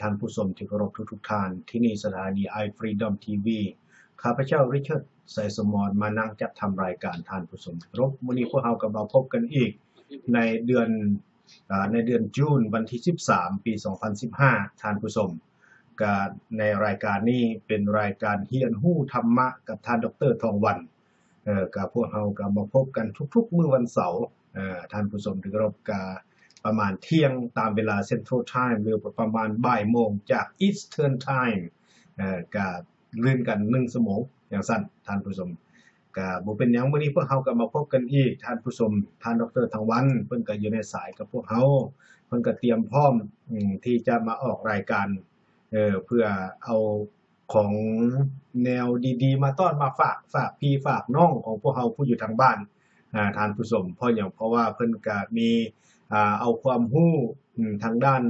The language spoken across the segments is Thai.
ท่านผู้ชมที่เคารพทุก ๆท่านที่นี่สถานีไอฟรีดอมทีวีข้าพเจ้าริชาร์ดไซสมอนมานั่งจัดทำรายการท่านผู้ชมครบวันนี้พวกเรากับเราพบกันอีกในเดือนในเดือนจูนวันที่ 13 ปี 2015ท่านผู้ชมการในรายการนี้เป็นรายการเฮียนหู้ธรรมะกับท่านดรทองวันกับพวกเรากับมาพบกันทุกๆมื้อวันเสาร์ท่านผู้ชมที่เคารพกับประมาณเที่ยงตามเวลาเซ็นทรัลไทม์หรือประมาณบ่ายโมงจากอีสเทิร์นไทม์กเลื่นกันหนึ่งสมองอย่างสั้นท่านผู้ชมกับเป็นอย่างวันนี้พวกเขากบมาพบกันอีกท่านผู้ชมท่านดรทางวันเพิ่นก็อยู่ในสายกับพวกเขาเพิ่นก็เตรียมพร้อมที่จะมาออกรายการเเพื่อเอาของแนวดีๆ มาต้อนมาฝากฝากพี่ฝากน้องของพวกเขาผู้อยู่ทางบ้านท่านผู้ชมเพราะอย่างเพราะว่าเพิ่นก็มีเอาความหู้ทางด้าน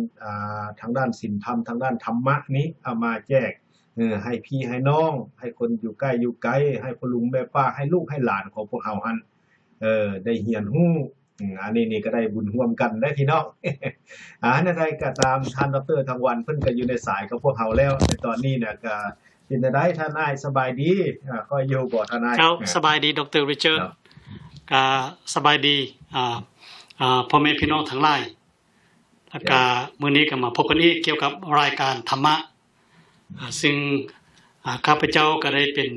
ทางด้านศีลธรรมทางด้านธรรมะนี้เอามาแจกให้พี่ให้น้องให้คนอยู่ใกล้อยู่ไกล ให้พ่อลุงแม่ป้าให้ลูกให้หลานของพวกเขาหันเออได้เฮียนหู้ อันนี้นี่ก็ได้บุญร่วมกันได้พี่น้องอ่านใดก็ตามท่านดรทางวันเพิ่นก็อยู่ในสายกับพวกเขาแล้ว ในตอนนี้เนี่ยก็เป็นได้ท่านนายสบายดี อ่าก็อยู่บ่ท่านนายครับสบายดีดรริชาร์ดก็สบายดีอ่าพ่อแม่พี่น้องทั้งหลายแล้วก็มื้อนี้ก็มา พบกันอีกเกี่ยวกับรายการธรรมะ ซึ่งข้าพเจ้าก็ได้เป็น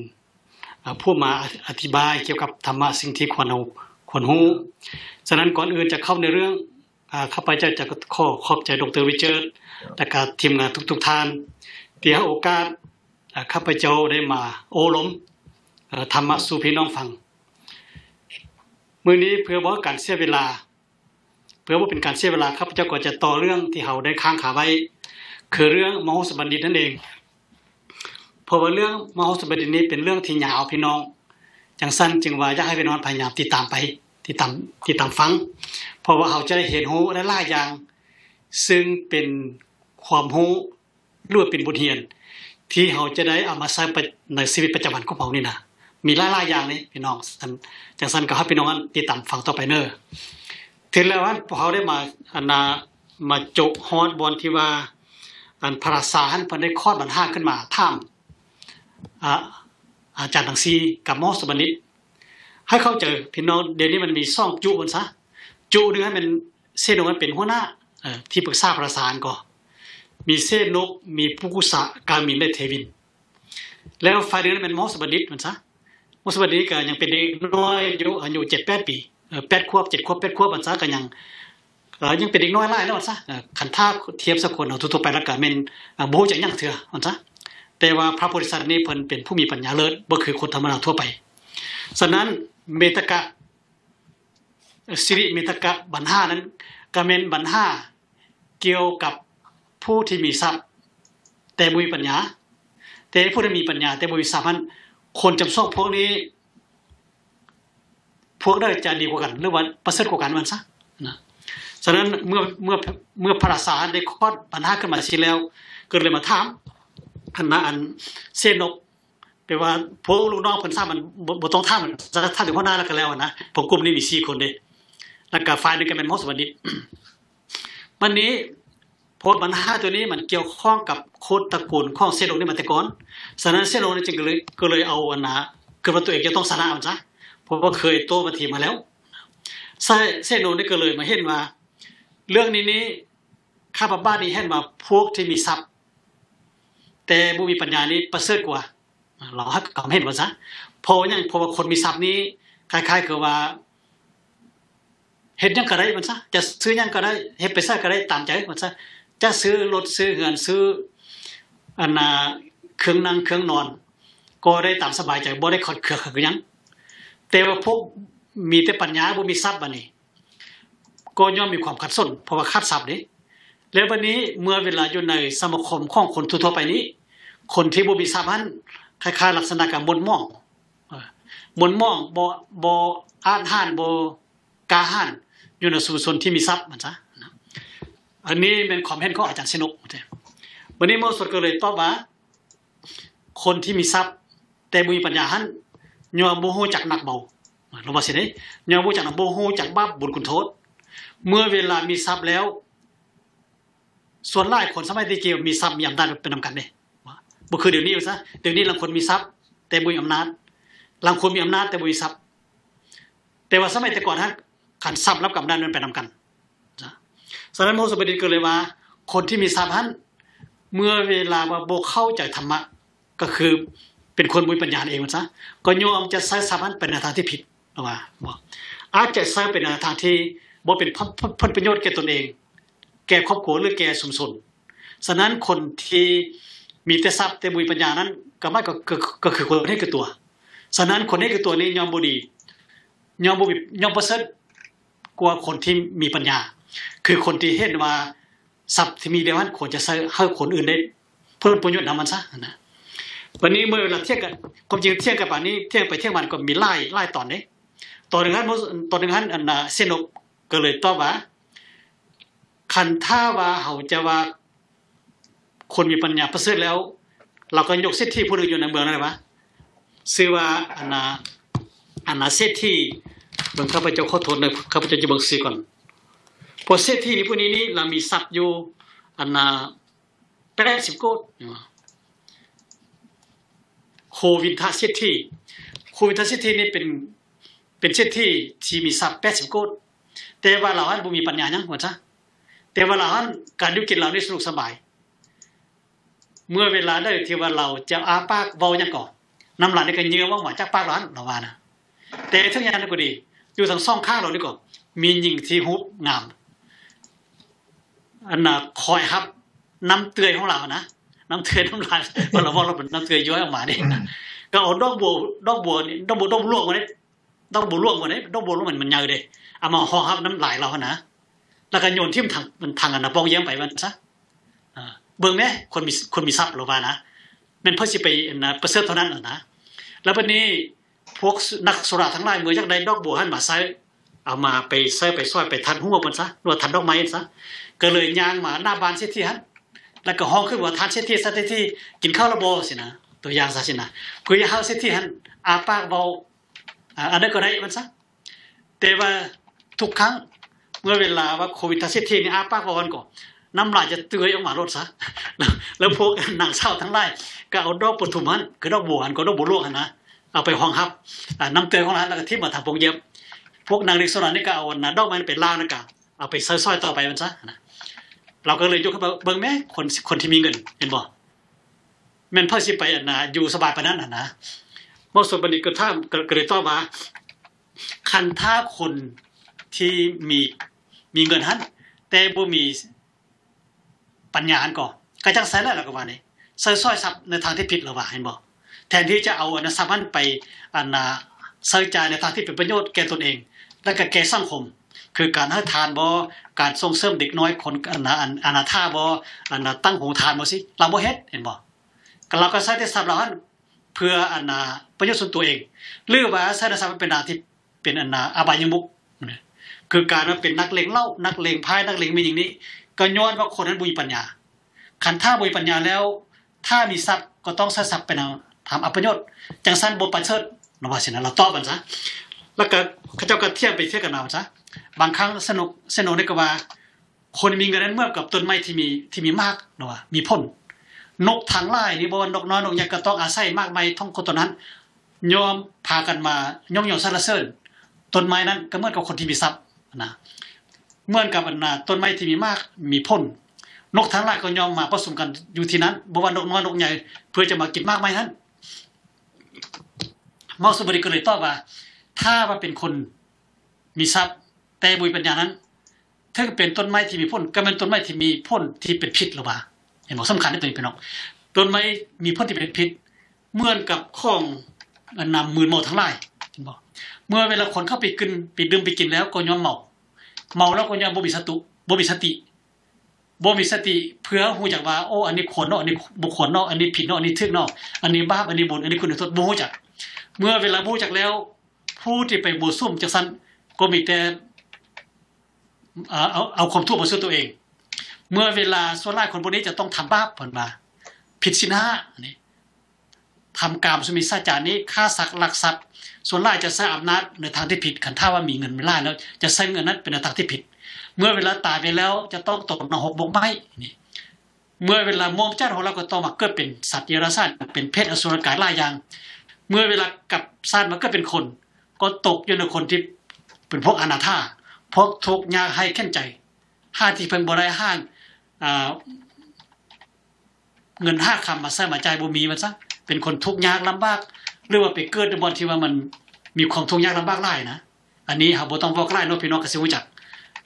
ผู้มาอธิบายเกี่ยวกับธรรมะสิ่งที่ควรเอาควรหูฉะนั้นก่อนอื่นจะเข้าในเรื่องข้าพเจ้าจะขอขอบใจดรวิเชิตและก็ทีมงานทุกๆท่านเตี่ยโอกาสข้าพเจ้าได้มาโอล้มธรรมะสู่พี่น้องฟัง มื้อนี้เพื่อบ่การเสียเวลาพื่อว่าเป็นการเสียเวลาครับเจ้าก็จะต่อเรื่องที่เขาได้ค้างขาไว้ คือเรื่องมโหสบัณฑิตนั่นเองเพราะว่าเรื่องมโหสบัณฑิตนี้เป็นเรื่องที่ยาวพี่น้องอย่างสั้นจึงว่าอยากให้พี่น้องพยายามติดตามไปติดตามติดตามฟัง เพราะว่าเขาจะได้เห็นหูและล่าอย่าง ซึ่งเป็นความหูรวดเป็นบทเรียน ที่เขาจะได้เอามาใช้ในชีวิตประจำวันของเขานี่นะมีหลายๆอย่างนี่พี่น้องจังสันก็ให้พี่น้อง ติดตามฟังต่อไปเนอ้อเทเแลวันพวกเขาได้มาอันนามาโจฮอดบอลที่ว่าอันภาษาอันพันได้คลอดบรรหาขึ้นมาท่ามอาจารย์ทังซีกับมอสบันนิให้เข้าเจอพี่น้องเดี๋ยวนี้มันมีซ่องจุมันซะจุนึงให้มันเสโนมันเป็นหัวหน้าที่ปรึกษาประสานก่อมีเส้นกมีผู้กุศะกามินแลเทวิน แล้วไฟเดือนเป็นมอสบันนิตมันซะมอสบันนิตก็ยังเป็นเด็กน้อยอายุอายุเจ็ดแปดปีแปดขวบเจ็ดขวบแปดขวบอันซะกันยังเรายังเป็นเด็กน้อยไล่แล้วอันซะขันท่าเทียบสักคนเอาทั่วไปแล้วกนเม็นบจะยังเถื่ออันซะแต่ว่าพระโพธิสัตว์นี่เพิ่นเป็นผู้มีปัญญาเลิศบ่คือคนธรรมดาทั่วไปฉะนั้นเมตกะสิริเมตกะบรรหานั้นก็เม่นบรรหาเกี่ยวกับผู้ที่มีทรัพย์แต่บ่มีปัญญา แต่ผู้ที่มีปัญญาแต่บ่มีทรัพย์นั้นคนจอกพวกนี้พวกได้จะดีกว่ากันหรือว่าประเสริฐกว่ากันมันซะนะ ฉะนั้นเมื่อเมื่อเมื่อพระสารได้ค้อนปัญหาขึ้นมาสิแล้วเกิดเลยมาถามคณะอันเสนกแปลว่าพวกลูกน้องเพิ่นทราบมันบ่ต้องท่ามันจะท่าถึงพ่อหน้าแล้ว ก็แล้วนะผมกลุ่มนี้มีสี่คนเด้แล้วก็ฝ่ายนึงก็เป็นมอสวันนี้วันนี้โพ์ปัญหาตัวนี้มันเกี่ยวข้องกับโคตรตระกูลของเสนกนี่มาแต่ก่อน ฉะนั้นเสนกนี่จึงก็เลยก็เลยเอาอันนะคือว่าตัวเองจะต้องชนะมันซะพราะว่าเคยโต้มาทีมาแล้วไส้เส้นโนนี่ก็เลยมาเห็นว่าเรื่องนี้นี้ข้าพบ้านนี้เห็นว่าพวกที่มีทรัพย์ แต่บุมีปัญญานี้ประเสริฐกว่าเราฮักก็เห็นว่าซะเพราะอย่างเพราะว่าคนมีทรัพย์นี้ คล้ายๆกับว่า เห็นยังก็ได้มันซะ จะซื้อยังก็ได้เห็นไปซะก็ได้ตามใจมันซะ จะซื้อรถซื้อเงินซื้ออันนาเครื่องนั่งเครื่องนอน ก็ได้ตามสบายใจ บ่ได้ขอดเคืองคือยังแต่ว่าพวกมีแต่ปัญญาบ่มีทรัพย์บัดนี้ก็ย่อมมีความขัดสน เพราะว่าขาดทรัพย์เด้แล้ววันนี้เมื่อเวลาอยู่ในสมาคมของคนทั่วไปนี้ คนที่บ่มีทรัพย์นั้นคล้ายๆลักษณะกับมนมองมนมองบ่บ่อาหานบ่กาหานอยู่ในสุชนที่มีทรัพย์มันซะอันนี้เป็นความเห็นของอาจารย์สนุกวันนี้โมสดก็เลยตอบว่า คนที่มีทรัพย์ แต่มีปัญญาหั่นยอมโมโหจากหนักเบาเราว่าสิเี้ยอมโหจากหนักโมโหจากบาปบุญคุณโทษ เมื่อเวลามีทรัพย์แล้ว ส่วนหลายคนสมัยตะเกียวมีทรัพย์มีอำนาจเป็นนำากันเ่ยบุคือเดี๋ยวนี้ซะ เดี๋ยวนี้ลังคนมีทรัพย์ แต่บุญอำนาจลังคนมีอำนาจแต่บุญทรัพย์ แต่ว่าสมัยแต่ก่อนฮะขันทรัพย์รับกับด้ามันเป็นนำกันจ้ะสารนพระสมเดิเกิดเลยว่า คนที่มีทรัพย์ฮั่น เมื่อเวลาว่าโบเข้าใจธรรมะ ก็คือเป็นคนมีปัญญาเองมันซะก็โยมจะใช้สามันเป็นอาทางที่ผิดเอาว่าบอกอาจจะใช้เป็นอาทางที่บ่เป็นผลประโยชน์แก่ตนเอง แก่ครอบครัวหรือแก่สมชนฉะนั้นคนที่มีแต่ทรัพย์แต่มีปัญญานั้น ก็ไม่ก็ก็คือคนให้กับตัวฉะนั้นคนให้กับตัวนี้ยอมบุดียอมบุบยอมประเสริฐกว่าคนที่มีปัญญา คือคนที่เห็นว่าทรัพย์ที่มีเดียวนั้นควรจะใช้ให้คนอื่นได้เพิ่มประโยชน์นำมันซะนะวันนี้เมื่อเราเที่ยงกันความจริงเที่ยงกันป่านนี้เที่ยงไปเที่ยงมันก็มีไล่ไล่ตอนนี้ ตอนหนึ่ง่ันตอนหนึ่งฮันอันเสนุกก็เลยต้อว่าคันท่าว่าเขาจะว่าคนมีปัญญาประเสริฐแล้ว เราก็ยกเสตที่ผู้หนึ่งอยู่ในเมืองนั่นแหละวะซื้อว่าอันนาอันนาเสตที่เมืองข้าพเจ้าขอโทษเลยข้าพเจ้าจะบองซีก่อนพอเสตที่นี้ผู้นี้นี่เรามีทรัพย์อยู่อันนาแปดสิบโกดโูวินทาเซทีโควินทาเซทีนี่เป็นเป็นเซทีที่มีทรัพย์แปดสิบกดแต่ว่าเราฮันบุมีปัญญาเนังห่าซะแต่ว่าเราฮันการดู่กินเราได้สะดวกสบาย เมื่อเวลาได้ที่ว่าเราจะอาปากเวาอยางก่อนน้ำลานในกรเยื่อว่าหมาจากปากเราฮันเราว่านะแต่ทั้งยานก็ดี อยู่ทางซ่องข้างเราดีกว่า มีหญิงที่หุบงามอันน่ะคอยรับน้ำเตยของเรานะน้ำเทน้ำลายพอเราว่าเราเป็นน้ำเทยย้อยออกมาเนี่ยก็เอาดอกบัวดอกบัวนี่ดอกบัวดอกบลวกมาเนี่ยดอกบัวลวกมาเนี่ยดอกบัวลวกมันมันเยอะเลยเอามาห่อครับน้ำลายเรานะแล้วก็โยนทิ่มทางมันทางอันนะปองเยี่ยมไปมันซะเบิ่งไหมคนมีคนมีทรัพย์เราว่านะเั็นเพื่อสิไปนะประเสริฐเท่านั้นนะแล้ววันนี้พวกนักสุราทั้งหลายเมื่อยากได้ดอกบัวหันมาใส่เอามาไปใส่ไปซ้อยไปทันหัวมันซะรือทันดอกไม้ซะก็เลยยางมาหน้าบานเสียทีฮะแล้วก็ห้องขึ้นว่าทานเสที่สัตที่กินข้าวระโบสินะตัวอย่างซะสินะคุยเฮาเสที่หันอาปากเบาอันนั้นก็ได้มันซะแต่ว่าทุกครั้งเมื่อเวลาว่าโควิดทัศที่นี่อาปากเบากันก่อนน้ำลายจะเตือยออกมาลดซะแล้วพวกนางเศร้าทั้งไล่ก็เอาดอกปฐุมันคือดอกบัวหันก็ดอกบัวลวกหันนะเอาไปห้องรับน้ำเตือยของเราแล้วก็ที่มาทำพวกเย็บพวกนางริกสนานี่ก็เอานะดอกมันเป็นล่างนะกะเอาไปซอยๆต่อไปมันซะนะเราก็เลยยกขึ้นมาเบิ่งแม่คนคนที่มีเงิน เห็นบ่แม่นเพิ่อสิไปอันนะอยู่สบายปานนั้นน่ะนะื่สมบัติก็ท่ามก็เลยต่อมา คันถ้าคนที่มีมีเงินฮั้นแต่บ่มีปัญญาอันก่อก็จังไสแล้วล่ะก็ว่านี่ใส่ซอยทรัพในทางที่ผิดล่ะว่าเห็นบ่แทนที่จะเอาอันทรัพย์นั้นไปอันน่ะใช้จ่ายในทางที่เป็นประโยชน์ แก่ตนเอง และก็แก่สังคมคือการให้ทานบ่ การส่งเสริมเด็กน้อยคนอนาอนาถาบ่อันตั้งหรงทานบ่สิ เราบ่เฮ็ดเห็นบ่ก็เราก็ใช้ได่สัพย์เราเพื่ออันาประโยชน์ส่วนตัวเองหรือว่าใช้ทรัพย์เป็นหน้าที่เป็นอันาอาอบายมุกคือการว่าเป็นนักเลงเล่านักเลงพาย นักเลงมีอย่างนี้ ก็ย้อนว่าคนนั้นบุญปัญญา ขันท่าบุญปัญญาแล้ว ถ้ามีทรัพย์ก็ต้องใช้ทรัพย์ไปทำอัปยศจังสั้นบนปัจเชิดนว่าสินะเราตอบมันซะ แล้วก็ข้าเจ้าก็เทียบไปเทียบกันมาซะบางครั้งสนุกสนุกได้กว่า คนมีเงินนั้นเมื่อกับต้นไม้ที่มีที่มีมากเนาะมีพ่นนกทางไล่นี่บ่นกน้อยนกใหญ่ก็ต้องอาศัยมากมายท่องคนตัวนั้นยอมพากันมาย่องยองสรรเสริญต้นไม้นั้นก็เหมือนกับคนที่มีทรัพย์นะเหมือนกับันาต้นไม้ที่มีมากมีพ่นนกทั้งหลายก็ยอมมาผสมกันอยู่ที่นั้นบ่ว่านกน้อยนกใหญ่ เพื่อจะมากินมากไม้ท่านมอสุบริก็เลยตอบว่า ถ้าว่าเป็นคนมีทรัพย์แต่บุญปัญญานั้นถ้าเป็นต้นไม้ที่มีพ่นก็เป็นต้นไม้ที่มีพ่นที่เป็นพิษหรือเปล่าเห็นบอกสำคัญที่ตัวนี้พี่น้องต้นไม้มีพ่นที่เป็นพิษเหมือนกับข้องนำมือหมาทั้งหลายเห็นบอกเมื่อเวลาคนเข้าไปกินไปดื่มไปกินแล้วก็ย้อมเมาเมาแล้วก็ย้อมบ่มีสตุบ่มีสติบ่มีสติเพื่อหูจักว่าโอ้อันนี้ขนนอกอันนี้บุขนลนอกอันนี้ผิดนอกอันนี้ทึกนอกอันนี้บ้าอันนี้บุนอันนี้คุณโทษบ่หูจักเมื่อเวลาบ่หูจักแล้ว ผู้ที่ไปบูซุ่มจักสันก็มีแต่เอาเอาความทุกข์มาสู้ตัวเอง เมื่อเวลาโซล่าคนพวกนี้จะต้องทำบาปผลมาผิดศีลห้านี่ทำกรรมสมิสาจานี้ฆ่าสักหลักทรัพย์ส่วนล่าจะใช้อำนาจในทางที่ผิด ขันท่าว่ามีเงินไม่ล่าแล้ว จะใช้เงินนั้นเป็นในทางที่ผิด เมื่อเวลาตายไปแล้วจะต้องตกนรกบกไม้นี่เมื่อเวลาโมงเจ้าของเราก็ต้องมาเกิดเป็นสัตว์เยรสาตเป็นเพศอสุรกายล่ายาง เมื่อเวลากับซาตมานก็เป็นคน ก็ตกอยู่ในคนที่เป็นพวกอนาถาพกทุกยากให้เข่นใจ ห้าที่เพิ่นบรายห้างเงินห้าคำมาใส่มาใจบุมีมันซะ เป็นคนทุกยากลำบาก หรือว่าไปเกิดในบอลที่ว่ามันมีความทุกยากลำบากไล่นะ อันนี้ครับต้องบอกไล่ยนาะพี่น้องก็สิรจัก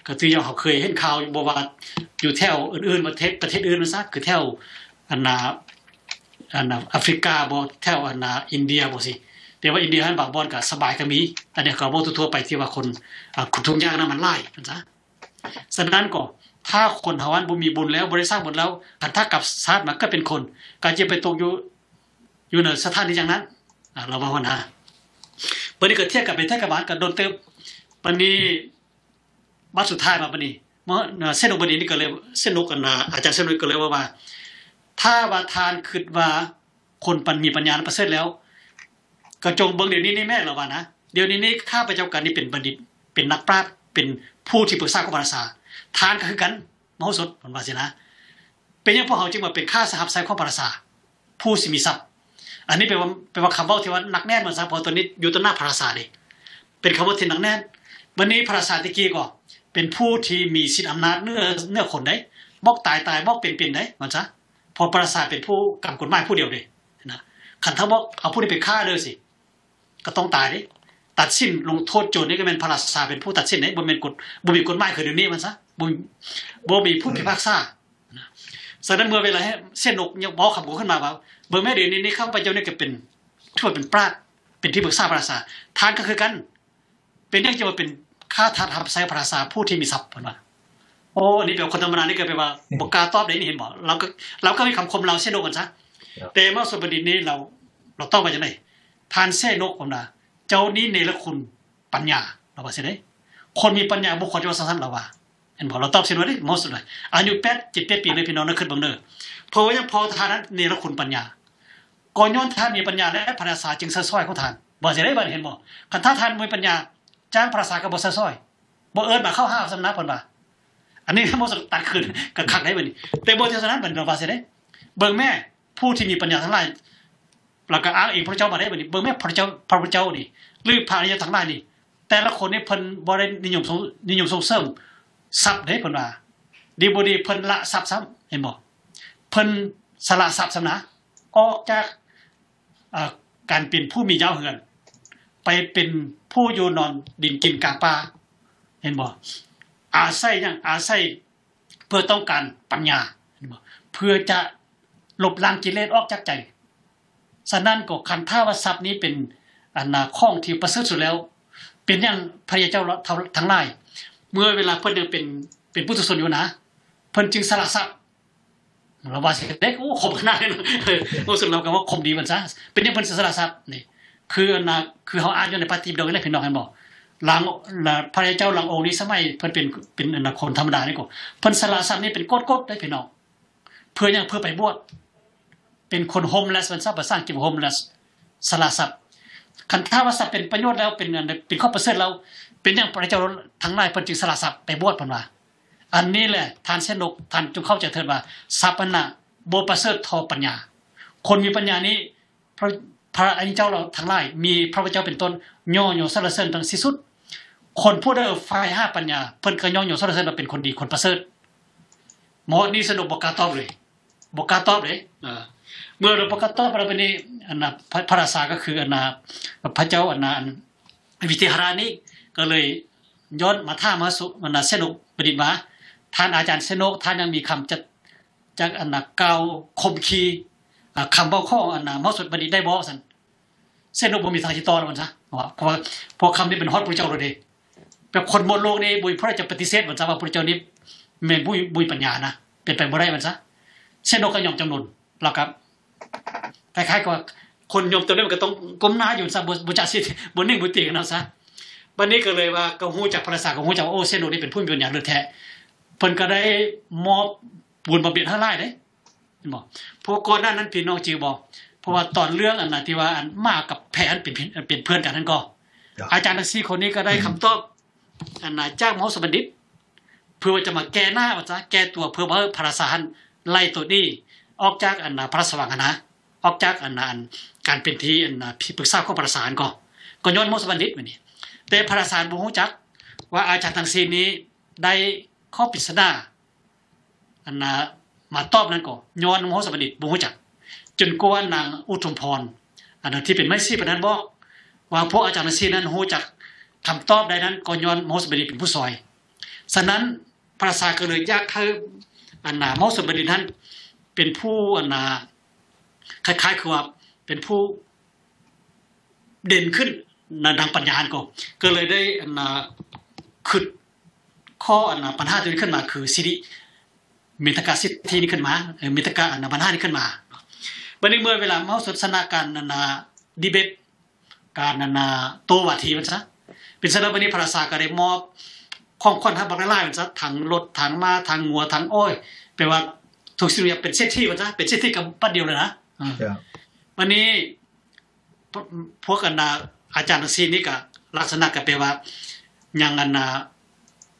ก็คือยังเขาเคยเห็นข่าวบ่ว่าอยู่แถวอื่นๆประเทศประเทศอื่นมันซะคือแถวอันนาอันนาแอฟริกาบ่แถวอันนาอินเดียบ่สิแต่ว่าอินเดียฮันบางบอนก็สบายก็มี อันนี้ก็บ่าทั่วไปที่ว่าคนคนทุกยากนนมันไล่กันซะ ฉะนั้นก็ถ้าคนฮาวันบุมีบุญแล้ว บริสร้างบุญแล้วขันถ้ากับชาติมาก็เป็นคนการจะไปตกอยู่ อยู่ในสถานที่อย่างนั้น เราบอาวนะปนี้กดเทียบกับเป็นเทศกบาลกับโดนเติมปนี้บัดสุดท้ายมาปนี้เมื่อเส้นอุปนินี่ก็เลยเส้นอุกันนาอาจารย์เส้นนุกก็เลยว่าว่า ถ้าว่าทานคิดว่าคนปันมีปัญญาประเสริฐแล้วก็จงเบิ่งเดี๋ยวนี้นี่แม่เราว่านะเดี๋ยวนี้นี่ข้าพเจ้ากันนี่เป็นบัณฑิตเป็นนักปราชญ์เป็นผู้ที่ปรึกษาของภาษาทานก็คือกันมโหสถมันว่าสินะ เป็นอย่างพวกเขาจึงว่าเป็นข้าสหับไซของภาษาผู้สิมีทรัพย์ อันนี้เป็นว่าเป็นว่าคำว่าที่ว่านักแน่นมันซะพอตัวนี้อยู่ต้นหน้าภาษาเลยเป็นคำว่าที่นักแน่น วันนี้ภาษาตะกี้ก็เป็นผู้ที่มีสิทธิอำนาจเนื้อเนื้อคนได้บอกตายตายบอกเป็นเป็นได้มันซะพอปราสาทเป็นผู้กำกฎหมายผู้เดียวเลยนะขันทบอกเอาผู้นี้ไปฆ่าเลยสิก็ต้องตายดิตัดสินลงโทษโจรนี่ก็เป็นพระราชาเป็นผู้ตัดสินนี่บ่เป็นกฎบ่มีกฎหมายคือเดี๋ยวนี้มันซะบ่บ่มีผู้พิพากษาฉะนั้นเมื่อเวลาเส้นอกยังบอกคำกขึ้นมาเปล่าเบอร์แม่เดี๋ยวนี้นี่ข้าพเจ้านี่ก็เป็นทั่วเป็นปราดเป็นที่ปรึกษาพระราชาทานก็คือกัน เป็นเรื่องจะมาเป็นข้าทาทำไซพระราชาผู้ที่มีทรัพย์เหมือนว่าโอ้อันนี้เป็นคนธรรมดานี่เกิดไปว่าบุกกาตอบได้นี่เห็นบอกเราก็เราก็มีคำคมเราเส้นอกกันซะแต่เมื่อสะบด็นนี้เราเราต้องไปจะไหนทานแท่นกผมนะเจ้านี้เนระคุณปัญญาเราบอกเสยได้ คนมีปัญญาบุคคลจะวสั้นเราว่าเห็นบอกเราตอบเสิว่าได้มอสุดเลยอายุแปดจิตแปดปีเลยพี่น้องนึกขึ้นบังเด้อเพราะว่ายังพอทานนั้นเนระคุณปัญญา ก่อนย้อนทานมีปัญญาและภาษาจึงซะซ้อยเขาทานบอเสิได้บนเห็นบกคันท่าทานมีปัญญาจ้างภาษากับบ่สะซ้อยบอกเอิญมาเข้าห้าสำนักเพนว่าอันนี้มอสุดตัดคืนกับขัดได้บานี่แต่บ่เท้านั้นเมือนว่าสยได้ เบิ่งแม่ผู้ที่มีปัญญาทั้งหลายแล้วก็อ้างเองพระเจ้ามาได้แบบนี้เบอร์แม่พระเจ้าพระพุทธเจ้านี่หรือพระอริยทั้งไดานี่ แต่ละคนนี่เพิ่นบิได้นิยมนิยมส่งเสริมทรัพย์ได้เพิ่นว่าดีบุรีเพิ่นละทรัพย์ซ้ำเห็นบ่เพิ่นสละทรัพย์ซ้ำนะออกจากการเป็นผู้มียาวเหือน ไปเป็นผู้อยู่นอนดินกินกาปลาเห็นบ่อาศัยยังอาศัยเพื่อต้องการปัญญาเห็นบ่เพื่อจะหลบล้างกิเลสออกจากใจฉะนั้นก็คันท่าว่าทรัพย์นี้เป็นอันนาข้องที่ประเสริฐสุดแล้ว เป็นอย่างพระยาเจ้าทั้งหลายเมื่อเวลาเพิ่นยังเป็นเป็นผู้ทุศนอยู่นะเพิ่นจึงสละทรัพย์เราว่าสิเด็กโอ้ขมขนาดนั้นรู้สึกเราก็ว่าขมดีมันซะเป็นอย่างเพิ่นสละทรัพย์นี่คืออันนาคือเขาอ่านอยู่ในปฏิบัติเดีกัเลยพี่น้องห็นบอกหลังพระยาเจ้าหลังองค์นี้สมัย เพิ่นเป็นเป็นอนาคนธรรมดานี่ก็เพิ่นสละทรัพย์นี่เป็นกดๆได้พี่น้องเพื่อนย่งเพื่อไปบวชเป็นคนโฮมเลสป็นทราบภาษาอังกฤษโฮมเลสสลาสับคันท่าวัาสับเป็นประโยชน์แล้วเป็นเป็นข้อประเสริฐแล้วเป็นอย่างพระเจ้าทั้งหลายเพ็นจึงสลาสับไปบวชพันว่าอันนี้แหละทานเส้นนกทานจงเข้าใจเถิดว่าสัพพนะโบประเสริฐทอปัญญา คนมีปัญญานี้พระพระอันเจ้าเราทั้งหลายมีพระพุทธเจ้าเป็นต้นย่อโย่สรเสริญทั้งสิสุด คนผู้ได้ฝ่ายห้าปัญญาเพิ่นก็ย่อโย่สรเสริญมาเป็นคนดีคนประเสริฐหมอนี่สนุกบอกกาตอบเลยบอกกาตอบเลยอ่าเมื่อเราประกาศตอพรปนิอนาพระราชาก็คืออนาพระเจ้าอนาวิเทหรานี้ก็เลยย้อนมาท่ามาสุมนาเสนุกประดิษฐ์มา ท่านอาจารย์เสนุกท่านยังมีคำจะจากอนาเกาคมคีคำเบ้าข้ออนามาสุดประดิษฐ์ได้บ่สันเสนุกบ่มีทางที่ต่อแล้วมันซะเพราะว่าพคำนี้เป็นฮอตพระเจ้าเลยเด็แบบคนบนโลกนี้บุญพระจะปฏิเสธมันซะว่าพระเจ้านี้แม่นบุญบุญปัญญานะเป็นไปบ่ได้มันซะเสนุกก็ยอมจำนนแล้วครับคล้ายๆกับคนยมตัวนี้มันก็ต้องก้มหน้าอยู่ซะบุจัดสิบนหนึ่งบุตีกันเอาซะวันนี้ก็เลยว่าก็หูจากภาษากองหูจากโอเซโุนี่เป็นผู้มีปัญญาเลือดแท้เพิ่นก็ได้มอบบุญบำเพ็ญห้าไร่เลย บอกพวกก่อนหน้านั้นพี่น้องจีบอก เพราะว่าตอนเรื่องอันนาที่ว่าอันมากกับแผนเป็นเป็นเพื่อนกันนั้นก็ อาจารย์ทังซี่คนนี้ก็ได้คำตอบอันนาจ้างมอสบัณฑิตเพื่อจะมาแก้หน้าว่าจะแก้ตัวเพื่อว่าภาษาไล่ตัวนี้ออกจากอันนาพระสว่างนะออกจากอันนันการเป็นที่อันนาพิปรึกษาข้อประสานก็ก็ย้อนมสบันดิตมาเนี่ยแต่ประสานบุหูจักว่าอาจารย์ทังซีนี้ได้ข้อปริศนาอันนามาตอบนั้นก็ย้อนมโหสบันดิตบุหูจักจนกว่านางอุทุมพรอันนาที่เป็นไม่ซีปนั้นบอกว่าพวกอาจารย์ทังซีนั้นหูจักทำตอบได้นั้นก็ย้อนมโหสบันดิตเป็นผู้ซอยฉะนั้นประสาก็เลยยากเธออันนามโหสบันดิตนั้นเป็นผู้อนาคล้ายๆ คือว่า เป็นผู้เด่นขึ้นในทางปัญญาก็ก็เลยได้อนาขึ้นข้ออนาปัญหาตัวนี้ขึ้นมา คือสิริมิตกาสิทธินี้ขึ้นมาเมตกาอนาปัญหานี้ขึ้นมาบันนี้เมื่อ เวลาเมาสนทนาการนานาดีเบต การนานาโตวัทีมันซะเป็นสารบันนี้ภาษาก็ได้มอบของข้อนทังบักไล่มันซะทังรถทังมาทังงัวทังอ้อยแปลว่าถูกสิเรียเป็นเช่นที่วะจ๊ะเป็นเช่นที่กับปั้าเดียวเลยนะวันนี้พวกกันนาอาจารย์ซีนี่กับลักษณะกับเปว่ายังกันนา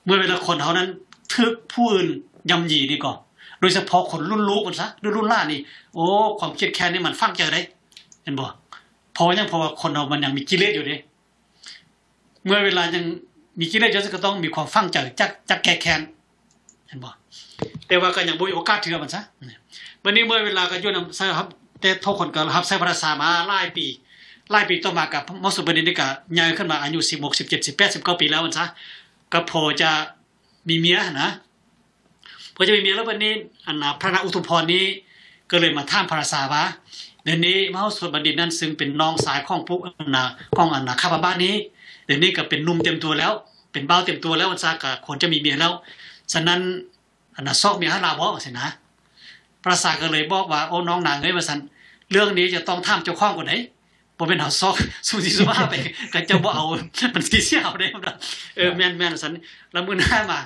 เมื่อเวลาคนเขานั้นทึกผู้อื่นยำยีนีก่อนโดยเฉพาะคนรุ่นลูกกันซะรุ่นรุ่นล่านี่ โอ้ความเคยดแค้นนี่มันฟังเจอได้เห็นบ่พอยังพอว่าคนเรามันยังมีกิเลสอยู่ดิเมื่อเวลายังมีกิเลสเยอะก็ต้องมีความฟังเจอจักจักแก้แค้นเห็นบ่แต่ว่าก็ยังบุยโอกาสเถื่อมันซะวันนี้เมื่อเวลาก็ยุ่นำซะครับแต่ทุกคนก็รับใช้ภาษามาหลายปีหลายปีต่อมากับมอสุบันนี้ก็ใหญ่ขึ้นมาอายุสสิิบบหกเจ็ดสิบแปดสิบเก้าปีแล้วมันซะก็พอจะมีเมียนะพอจะมีเมียแล้ววันนี้อันนาพระนาอุทุพรนี้ก็เลยมาท่ามพระสาวะเดี๋ยวนี้มหาสุบันดิตนั้นซึ่งเป็นน้องสายของผู้อันนาของอันนาข้าพบ้านนี้เดี๋ยวนี้ก็เป็นนุ่มเต็มตัวแล้ว เป็นเบ้าเต็มตัวแล้วมันซะกะควรจะมีเมียแล้วฉะนั้นอันนั้นซอกมีฮาลาบอกสินะพระสาก็เลยบอกว่าโอ้ น้องนางเอ้ยมาสันเรื่องนี้จะต้องท่ามเจ้าข้องก่อนไหนผมเป็นหาาซอกสุสีสุภาพไปกันเจ้าบ่เอามันสีเสียเอาได้ครับเออแม่นแม่นสันแล้วมือหน้ามา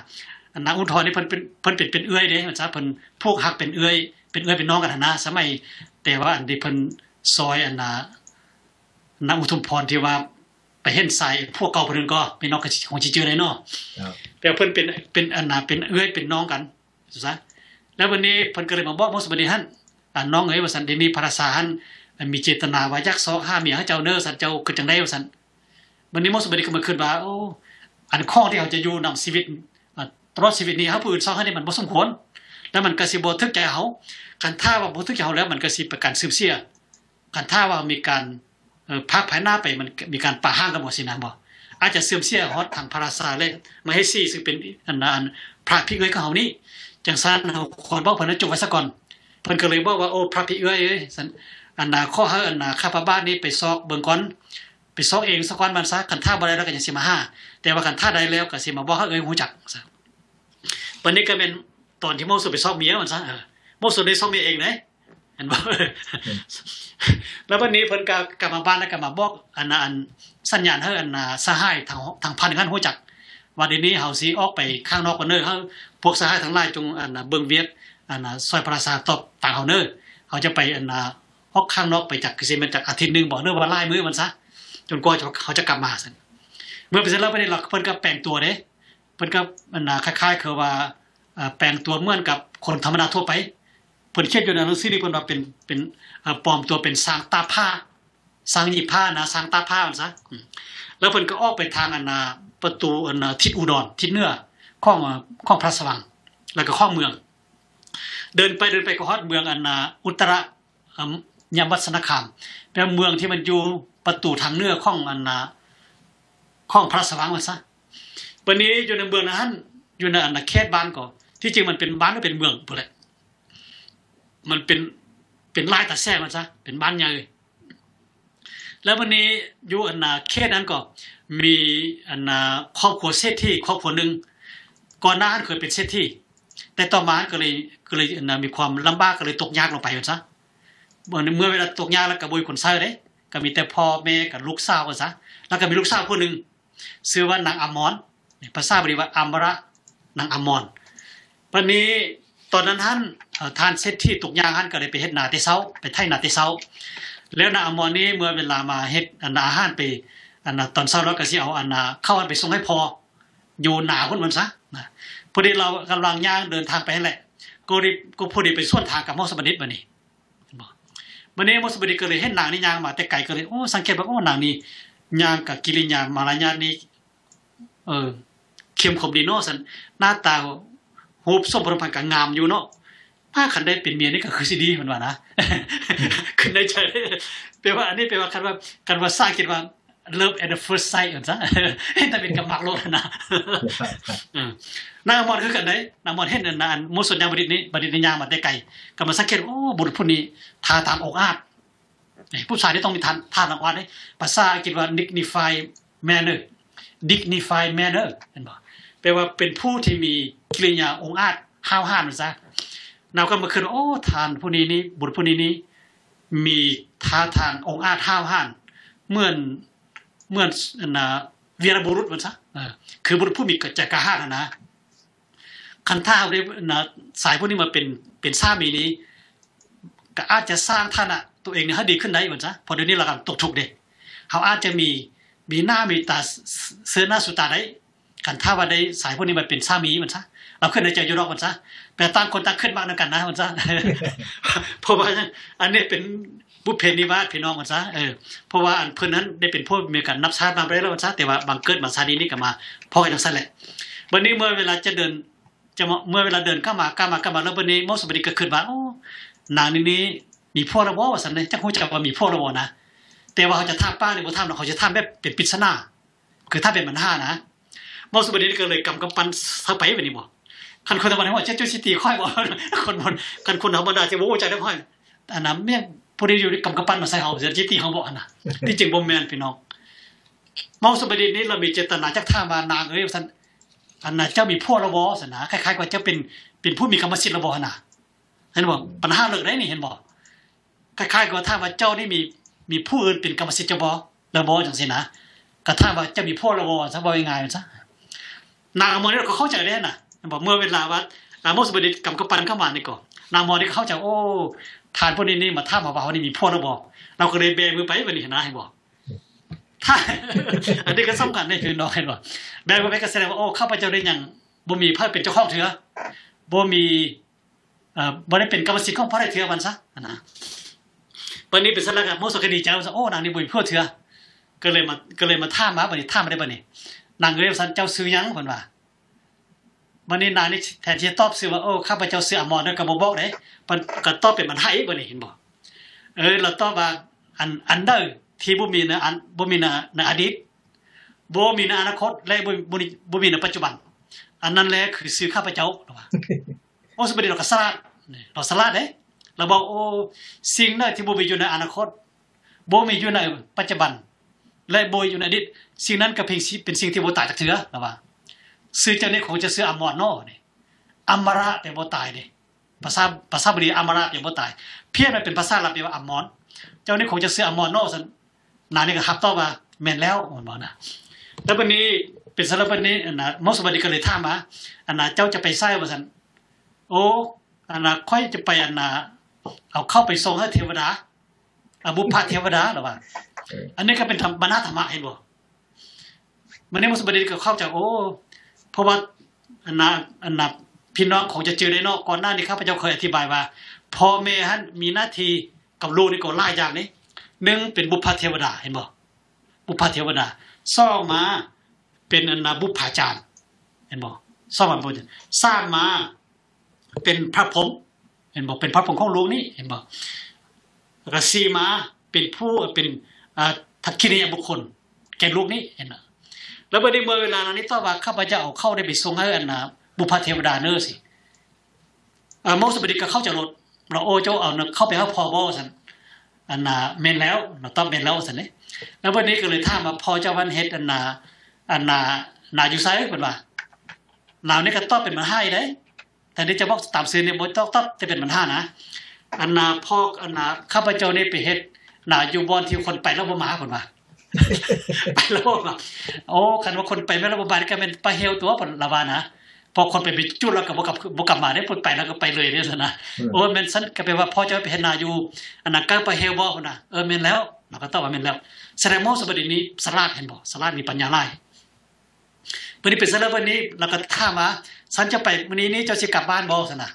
อันันอุทธรณ์นี่เพิ่นเป็นเพิ่นเป็นเป็นเอื้อยเด้มันซะเพิ่นพวกหักเป็นเอื้อยเป็นเอื้อยเป็นน้องกันนะสมัย แต่ว่าอันที่เพิ่นซอยอันน่ะนักอุทุมพรที่ว่าไปเห็นใส่พวกเก่าเพิ่นก็เป็นน้องกันของจิจือได้เนาะแต่เพิ่นเป็นเป็นอันน่ะเป็นเอื้อยเป็นน้องกันแล้ววันนี้พันก็เลยมาบอกมุสบัดีฮันน้องเอ๋ยวสันเดนีภาษาฮันมีเจตนาว่ายักษ์ซอกห้ามีให้เจ้าเนอร์สันเจ้าคือจังได้วสันวันนี้มุสบัดีก็มาขึ้นว่าโอ้อันข้อที่เขาจะอยู่นำชีวิตตลอดชีวิตนี้เขาผู้อื่นซอกให้นี่มันบ่สมควรแล้วมันกระสีบทึกใจเขาการท่าว่าบทึกใจเขาแล้วมันกระสีประการซึมเสียการท่าว่ามีการพักภายหน้าไปมันมีการป่าห้างกันหมดสินะบอกอาจจะเสื่อมเสียฮอตทางภาษาเลยไม่ให้ซี่ซึ่งเป็นอันนนัพระพิเกยก็เขานี่จังสันเอาคนบอ้าเพิ่นจุไว้ซะก่อนเพิ่นก็เลยบอกว่าโอ้พระพี่เอ้ยเอ้ยสันอันนาข้อเฮาอันนาข้าพระบ้านนี้ไปซอกเบิ่งก่อนไปซอกเองซะก่อนมันซะคันท่าบ่ได้แล้วก็จะสิมาหาแต่ว่าคันท่าได้แล้วก็สิมาบอกเฮาเอ้ยฮู้จักซะปันนี้ก็เป็นตอนที่โมสุไปซอกเมียมันซะเออโมสุได้ซอกเมียเองนอันบ่แล้ววันนี้เพิ่นก็กลับมาบ้านแล้วก็มาบอก อันอันสัญญาณเฮาอันนสหายทางทางพันกันฮู้จักว่าเดี๋ยวนี้เฮาสิออกไปข้างนอกกันเด้อเฮาพวกสหายทั้งหลายจงอันนะเบิ่งเวียดอันนะซอยปราสาทตบต่างเฮาเด้อเขาจะไปอันนะฮอกข้างนอกไปจากคือสิม่นจากอาทิตย์นึงบอกเด้อว่าลายมือมันซะจนกว่าเขาจะกลับมาซั่นเมื่อไปเสร็จแล้วไปได้หลักเพิ่นก็แปลงตัวเด้เพิ่นก็อันนะคล้ายๆคือว่าแปลงตัวเหมือนกับคนธรรมดาทั่วไปเพิ่นเขียนอยู่ในหนังสือนี่เพิ่นว่าเป็นเป็นปลอมตัวเป็นสร้างตาผ้าสร้างหยิบผ้านะสร้างตาผ้ามันซะแล้วเพิ่นก็ออกไปทางอันนะประตูอันนะทิศอุดรทิศเหนือข้องข้องพระสว่างแล้วก็ข้องเมือง เดินไปเดินไปก็ฮอดเมืองอันนาอุตรยมวัสนคามเป็นเมืองที่มันอยู่ประตูทางเนื้อข้องอันนาข้องพระสว่างมาซะวันนี้อยู่ในเมืองนั้นอยู่ในอันนาเขตบ้านก่อที่จริงมันเป็นบ้านหรือเป็นเมืองเปล่ามันเป็นเป็นลายตาแซ่มาซะเป็นบ้านใหญ่แล้ววันนี้อยู่อันนาเขตนั้นก็มีอันนาครอบครัวเศรษฐีครอบครัวหนึ่งก่อนหน้าอันเคยเป็นเชษฐีแต่ต่อมาก็เลยก็เลยมีความลำบากก็เลยตกยากลงไปกันซะเมื่อเวลาตกยากแล้วก็บ่มยคนเศร้เลยก็มีแต่พ่อแม่กับลูกสาวกันซะ แล้วก็มีลูกสาวคนหนึ่งชื่อว่านางอมรภาษาบริว่าอัมระนางอมรวันนี้ตอนนั้นท่านท่านเศรษฐีตกยากท่านก็เลยไปเฮ็ดนาทต่เช้าไปไถนาทต่เช้า แล้วนางอมรนี่เมื่อเวลามาเฮ็ดนาอาหารไปอันตอนเช้าแล้วก็สิเอาอันนาเข้าไปส่งให้พออยู่หนาคนมันซะะพอดีเรากำลังย่างเดินทางไปแหละกูดีกูพอดีไปส่วนทางกับมอสบันิตมานี่วันนี้มอสบันิตก็เลยเห็นนางนี่ย่างมาแต่ไก่ก็เลย โอ้สังเกตว่าโอ้นางนี่ย่างกับกิริยามารายานี่เออ เข้มขมดีเนาะสันหน้าตาหูส้มพรมพันกับงามอยู่เนาะถ้าขันได้เป็นเมียนี่ก็คือสิดีมันว่านะขึ้นในใจแปลว่าอันนี้แปลว่าคันว่าคันว่าสร้างคิดว่า love at the first sight อ่ะจ้ะแต่เป็นกับมักโลดนะนางมอนคือกันไหนนางมอนเห็นนานมุสุิมาบดิษนี้บดิษนี้ยางมาได้ไกลก็มาสังเกตโอ้ บุตรผู้นี้ทาทามอกอาดผู้ชายที่ต้องมีทานทานอกอาดนี่ภาษาอังกฤษว่า d i g n i f d manner d i g n i f d manner เห็นบ่แปลว่าเป็นผู้ที่มีกิริยาองอาจ ห้าวห้ามนะจ๊ะเราก็มาคืนโอ้ทานผู้นี้นี้บุตรผู้นี้นี้ มีท่าทางองอาจห้าวห้านเหมือนเหมือนนะเวียรบุรุษมันซะคือบุรุษผู้มีกิจกรห้นะนะคันท่าเาได้นะสายพวกนี้มาเป็นเป็นซามีนี้ ก็อาจจะสร้างท่านอะตัวเองเนี่ยให้ดีขึ้นได้มันซะพอเดี๋ยวนี้เรากำัตกทุกเด็กเขาอาจจะมีมีหน้ามีตาเสื้อหน้าสุตาได้คันท่าว่าได้ สายพวกนี้มาเป็นซามีมันซะเราขึ้นในใจยุโรปมันซะแต่ต่างคนต่างขึ้นมากนักกันนะ มันซะเพราะว่าอันนี้เป็นบุพเพนิวาสพี่น้องกันซะเออเพราะว่าอันเพื่อนนั้นได้เป็นพวกมีการนับชาติมาไปแล้วกันซะแต่ว่าบางเกิดมาชาตินี้ก็มาพ่อทังซะแหละวันนี้เมื่อเวลาจะเดินจะเมื่อเวลาเดินเข้ามาเข้ามาเข้ามาแล้ววันนี้มอสบดีก็ขึ้นมาโอ้นางนี้นี้มีพ่อระบอว่าสันเลยจักหูจะว่ามีพ่อระบอนะแต่ว่าเขาจะท่าป้าในบทท่ามเขาจะท่าแบบเป็นปิศนาคือท่าเป็นมันห้านะมอสบดีก็เลยกำกำปันเธอไปแบบนี้บ่คันคนธรรมดาว่าเจ้าจุสิตีค่อยบ่คนบนคันคนธรรมดาจะโว้ใจได้ค่อยอันนั้นเนี่ยผู้ทีอยู่กับกปั้นมาใส่หอบเสียจิตที่เอาบ่นะที่จริงบ่แม่นพี่น้องเมาสมบัตินี้เรา มีเจตนาจักท่ามานางเอ้ยท่านอันน้ะเจ้ามีพ่อระบอสนะคล้ายๆกับเจ้าเป็น เป็นผู้มีกรรมสิทธิ์ระบอนะเห็นบอกปัญหาเลิกได้นี่เห็นบอก คล้ายๆกับท่ามาเจ้านี่มี มีผู้อื่นเป็นกรรมสิทธิ์เจ้าบ่ระบออย่างนี้นะกบท่ามาเจ้ามีพ่อระบอซะบ่ง่ายมัซะนางอมรนี่ก็เข้าใจได้น่ะ บอกเมื่อเวลาว่าอาสมบัติกรรมกปันเข้ามาในก่อนนางมอนี่เข้าใจโอ้ทานพวกนี้นี่มาท่ามาเบานี่มีพอกเราบอกเราก็เลยเบมือไปวันนี้นะให้บอกถ้าอันนี้ก็สำคัญนคือน้องให้บอกแบมือไปก็แสดงว่าโอ้ข้าพเจ้าได้ยังบ่มีพระเป็นเจ้าของเถือบ่มีเอ่อบ่ได้เป็นกรรมสิทธิ์ของพระได้เถือวันซะนะวันนี้เป็นสลักโมสกดีเจ้าโอ้นางนี่บุญพ่อเถือก็เลยมาก็เลยมาท่ามาบันี้ท่ามาได้บันี้นางเรียกสันเจ้าซื้อยังคนว่ามันนี่นายนี่แทนที่ตอบซื้อว่าโอ้ข้าพเจ้าเสืออมอนนั่ยกรบบอกเลยมันก็ตอบเป็นมันให้บ่นี่เห็นบ่เออเราตอบว่าอันอันเดอร์ที่บ่มีนะอันบ่มีนะในอดีตบ่มีในอนาคต และบ่บ่บ่มีในปัจจุบัน อันนั้นแหละคือซื้อข้าพเจ้าว่าโอ้สมบัติเราก็สลาดเราสลาดเด้เราบอกโอ้สิ่งนั้นที่บ่มีอยู่ในอนาคตบ่มีอยู่ในปัจจุบัน และบ่อยู่ในอดีต สิ่งนั้นก็เพียงเป็นสิ่งที่บ่ตายจากเถือนะว่าซื้อเจ้านี้คงจะซื้ออมอนโนเนี่ยอมระเป็นโ่ตายเนี่ยภาษาภาษาบาลีอมระเป็โบตาย เพี้ยนไปเป็นภาษาลาเปียว่าอมอน เจ้านี้คงจะซื้ออมอนโนสันนานี่ก็ฮับต่อมาแมนแล้วมันบอกนะแล้ววันนี้เป็นสารวันนี้นะมอสบดีก็เลยท่ามาอันนาเจ้าจะไปไส้บ่าสันโอ้อันนาค่อยจะไปอันนา เอาเข้าไปทรงให้เทวดาอบุพาเทวดาหรือว่า อันนี้ก็เป็นธรรมนาธรรมะเห็นบ่มันนี้มอสบดีก็เข้าใจโอ้เพราะว่าอันนาอันนับพี่น้องของจะเจอได้นอกก่อนหน้านี้ข้าพเจ้าเคยอธิบายว่าพอเมฮันมีหน้าที่กับลูกนี่ก็ไล่อย่างนี้หนึ่งเป็นบุพเทวดาเห็นบ่บุพเทวดาซ่องมาเป็นอนาบุพาจารย์ เห็นบ่ซ่องมาบุพสร้างมาเป็นพระพรหมเห็นบ่เป็นพระพรหมของลูกนี่เห็นบ่กระซีมาเป็นผู้เป็นทักขินียบุคคล แก่ลูกนี่เห็นบ่แล้วบัดนี้เมื่อเวลานนี้ต่อว่าข้าพเจ้าเอาเข้าได้ไปทรงให้อันนาบุพเทวดาเนอร์สิโมสบดิก็เข้าจากรถเราโอเจ้าเอาเข้าไปเขาพอบอสันอันนาเมนแล้วเราต้องเมนแล้วสันเนี้ยแล้ววันนี้ก็เลยท่ามาพอเจ้าวันเฮ็ดอันนาอันนานาอยู่ซส์เป็นว่าลาวนี่ก็ต้องเป็นมันให้เลย แต่นี่จะบอกตามซส้นเนี่ยบนต้องต้องจะเป็นมันห้านะ อันนาพอกอันนาข้าพเจ้านี่ไปเฮ็ดนาอยู่บอลที่คนไปแล้วบ่มาคนว่าไประบบโอ้คันว่าคนไปไม่ระบบบาลก็เป็นไปเฮลตัวผลระบานะพอคนไปไปจุดแล้วก็บกับบ่กลับมาได้ผลไปแล้วก็ไปเลยเนี่ยนะ โอ้แม่นซั่นก็แปลว่าพ่อจะไปเฮ็ดนาอยู่ อันนั้นก็ไปเฮลบ่พุ่นน่ะเออแม่นแล้วเราก็ตอบว่าแม่นแล้วแสดงโมสบัดนี้สลาดเห็นบ่สลาดมีปัญญาหลายวันนี้เป็นซะแล้ววันนี้เราก็ถามว่าสันจะไปวันนี้นี้เจ้าสิกลับบ้านบ่ซั่นน่ะ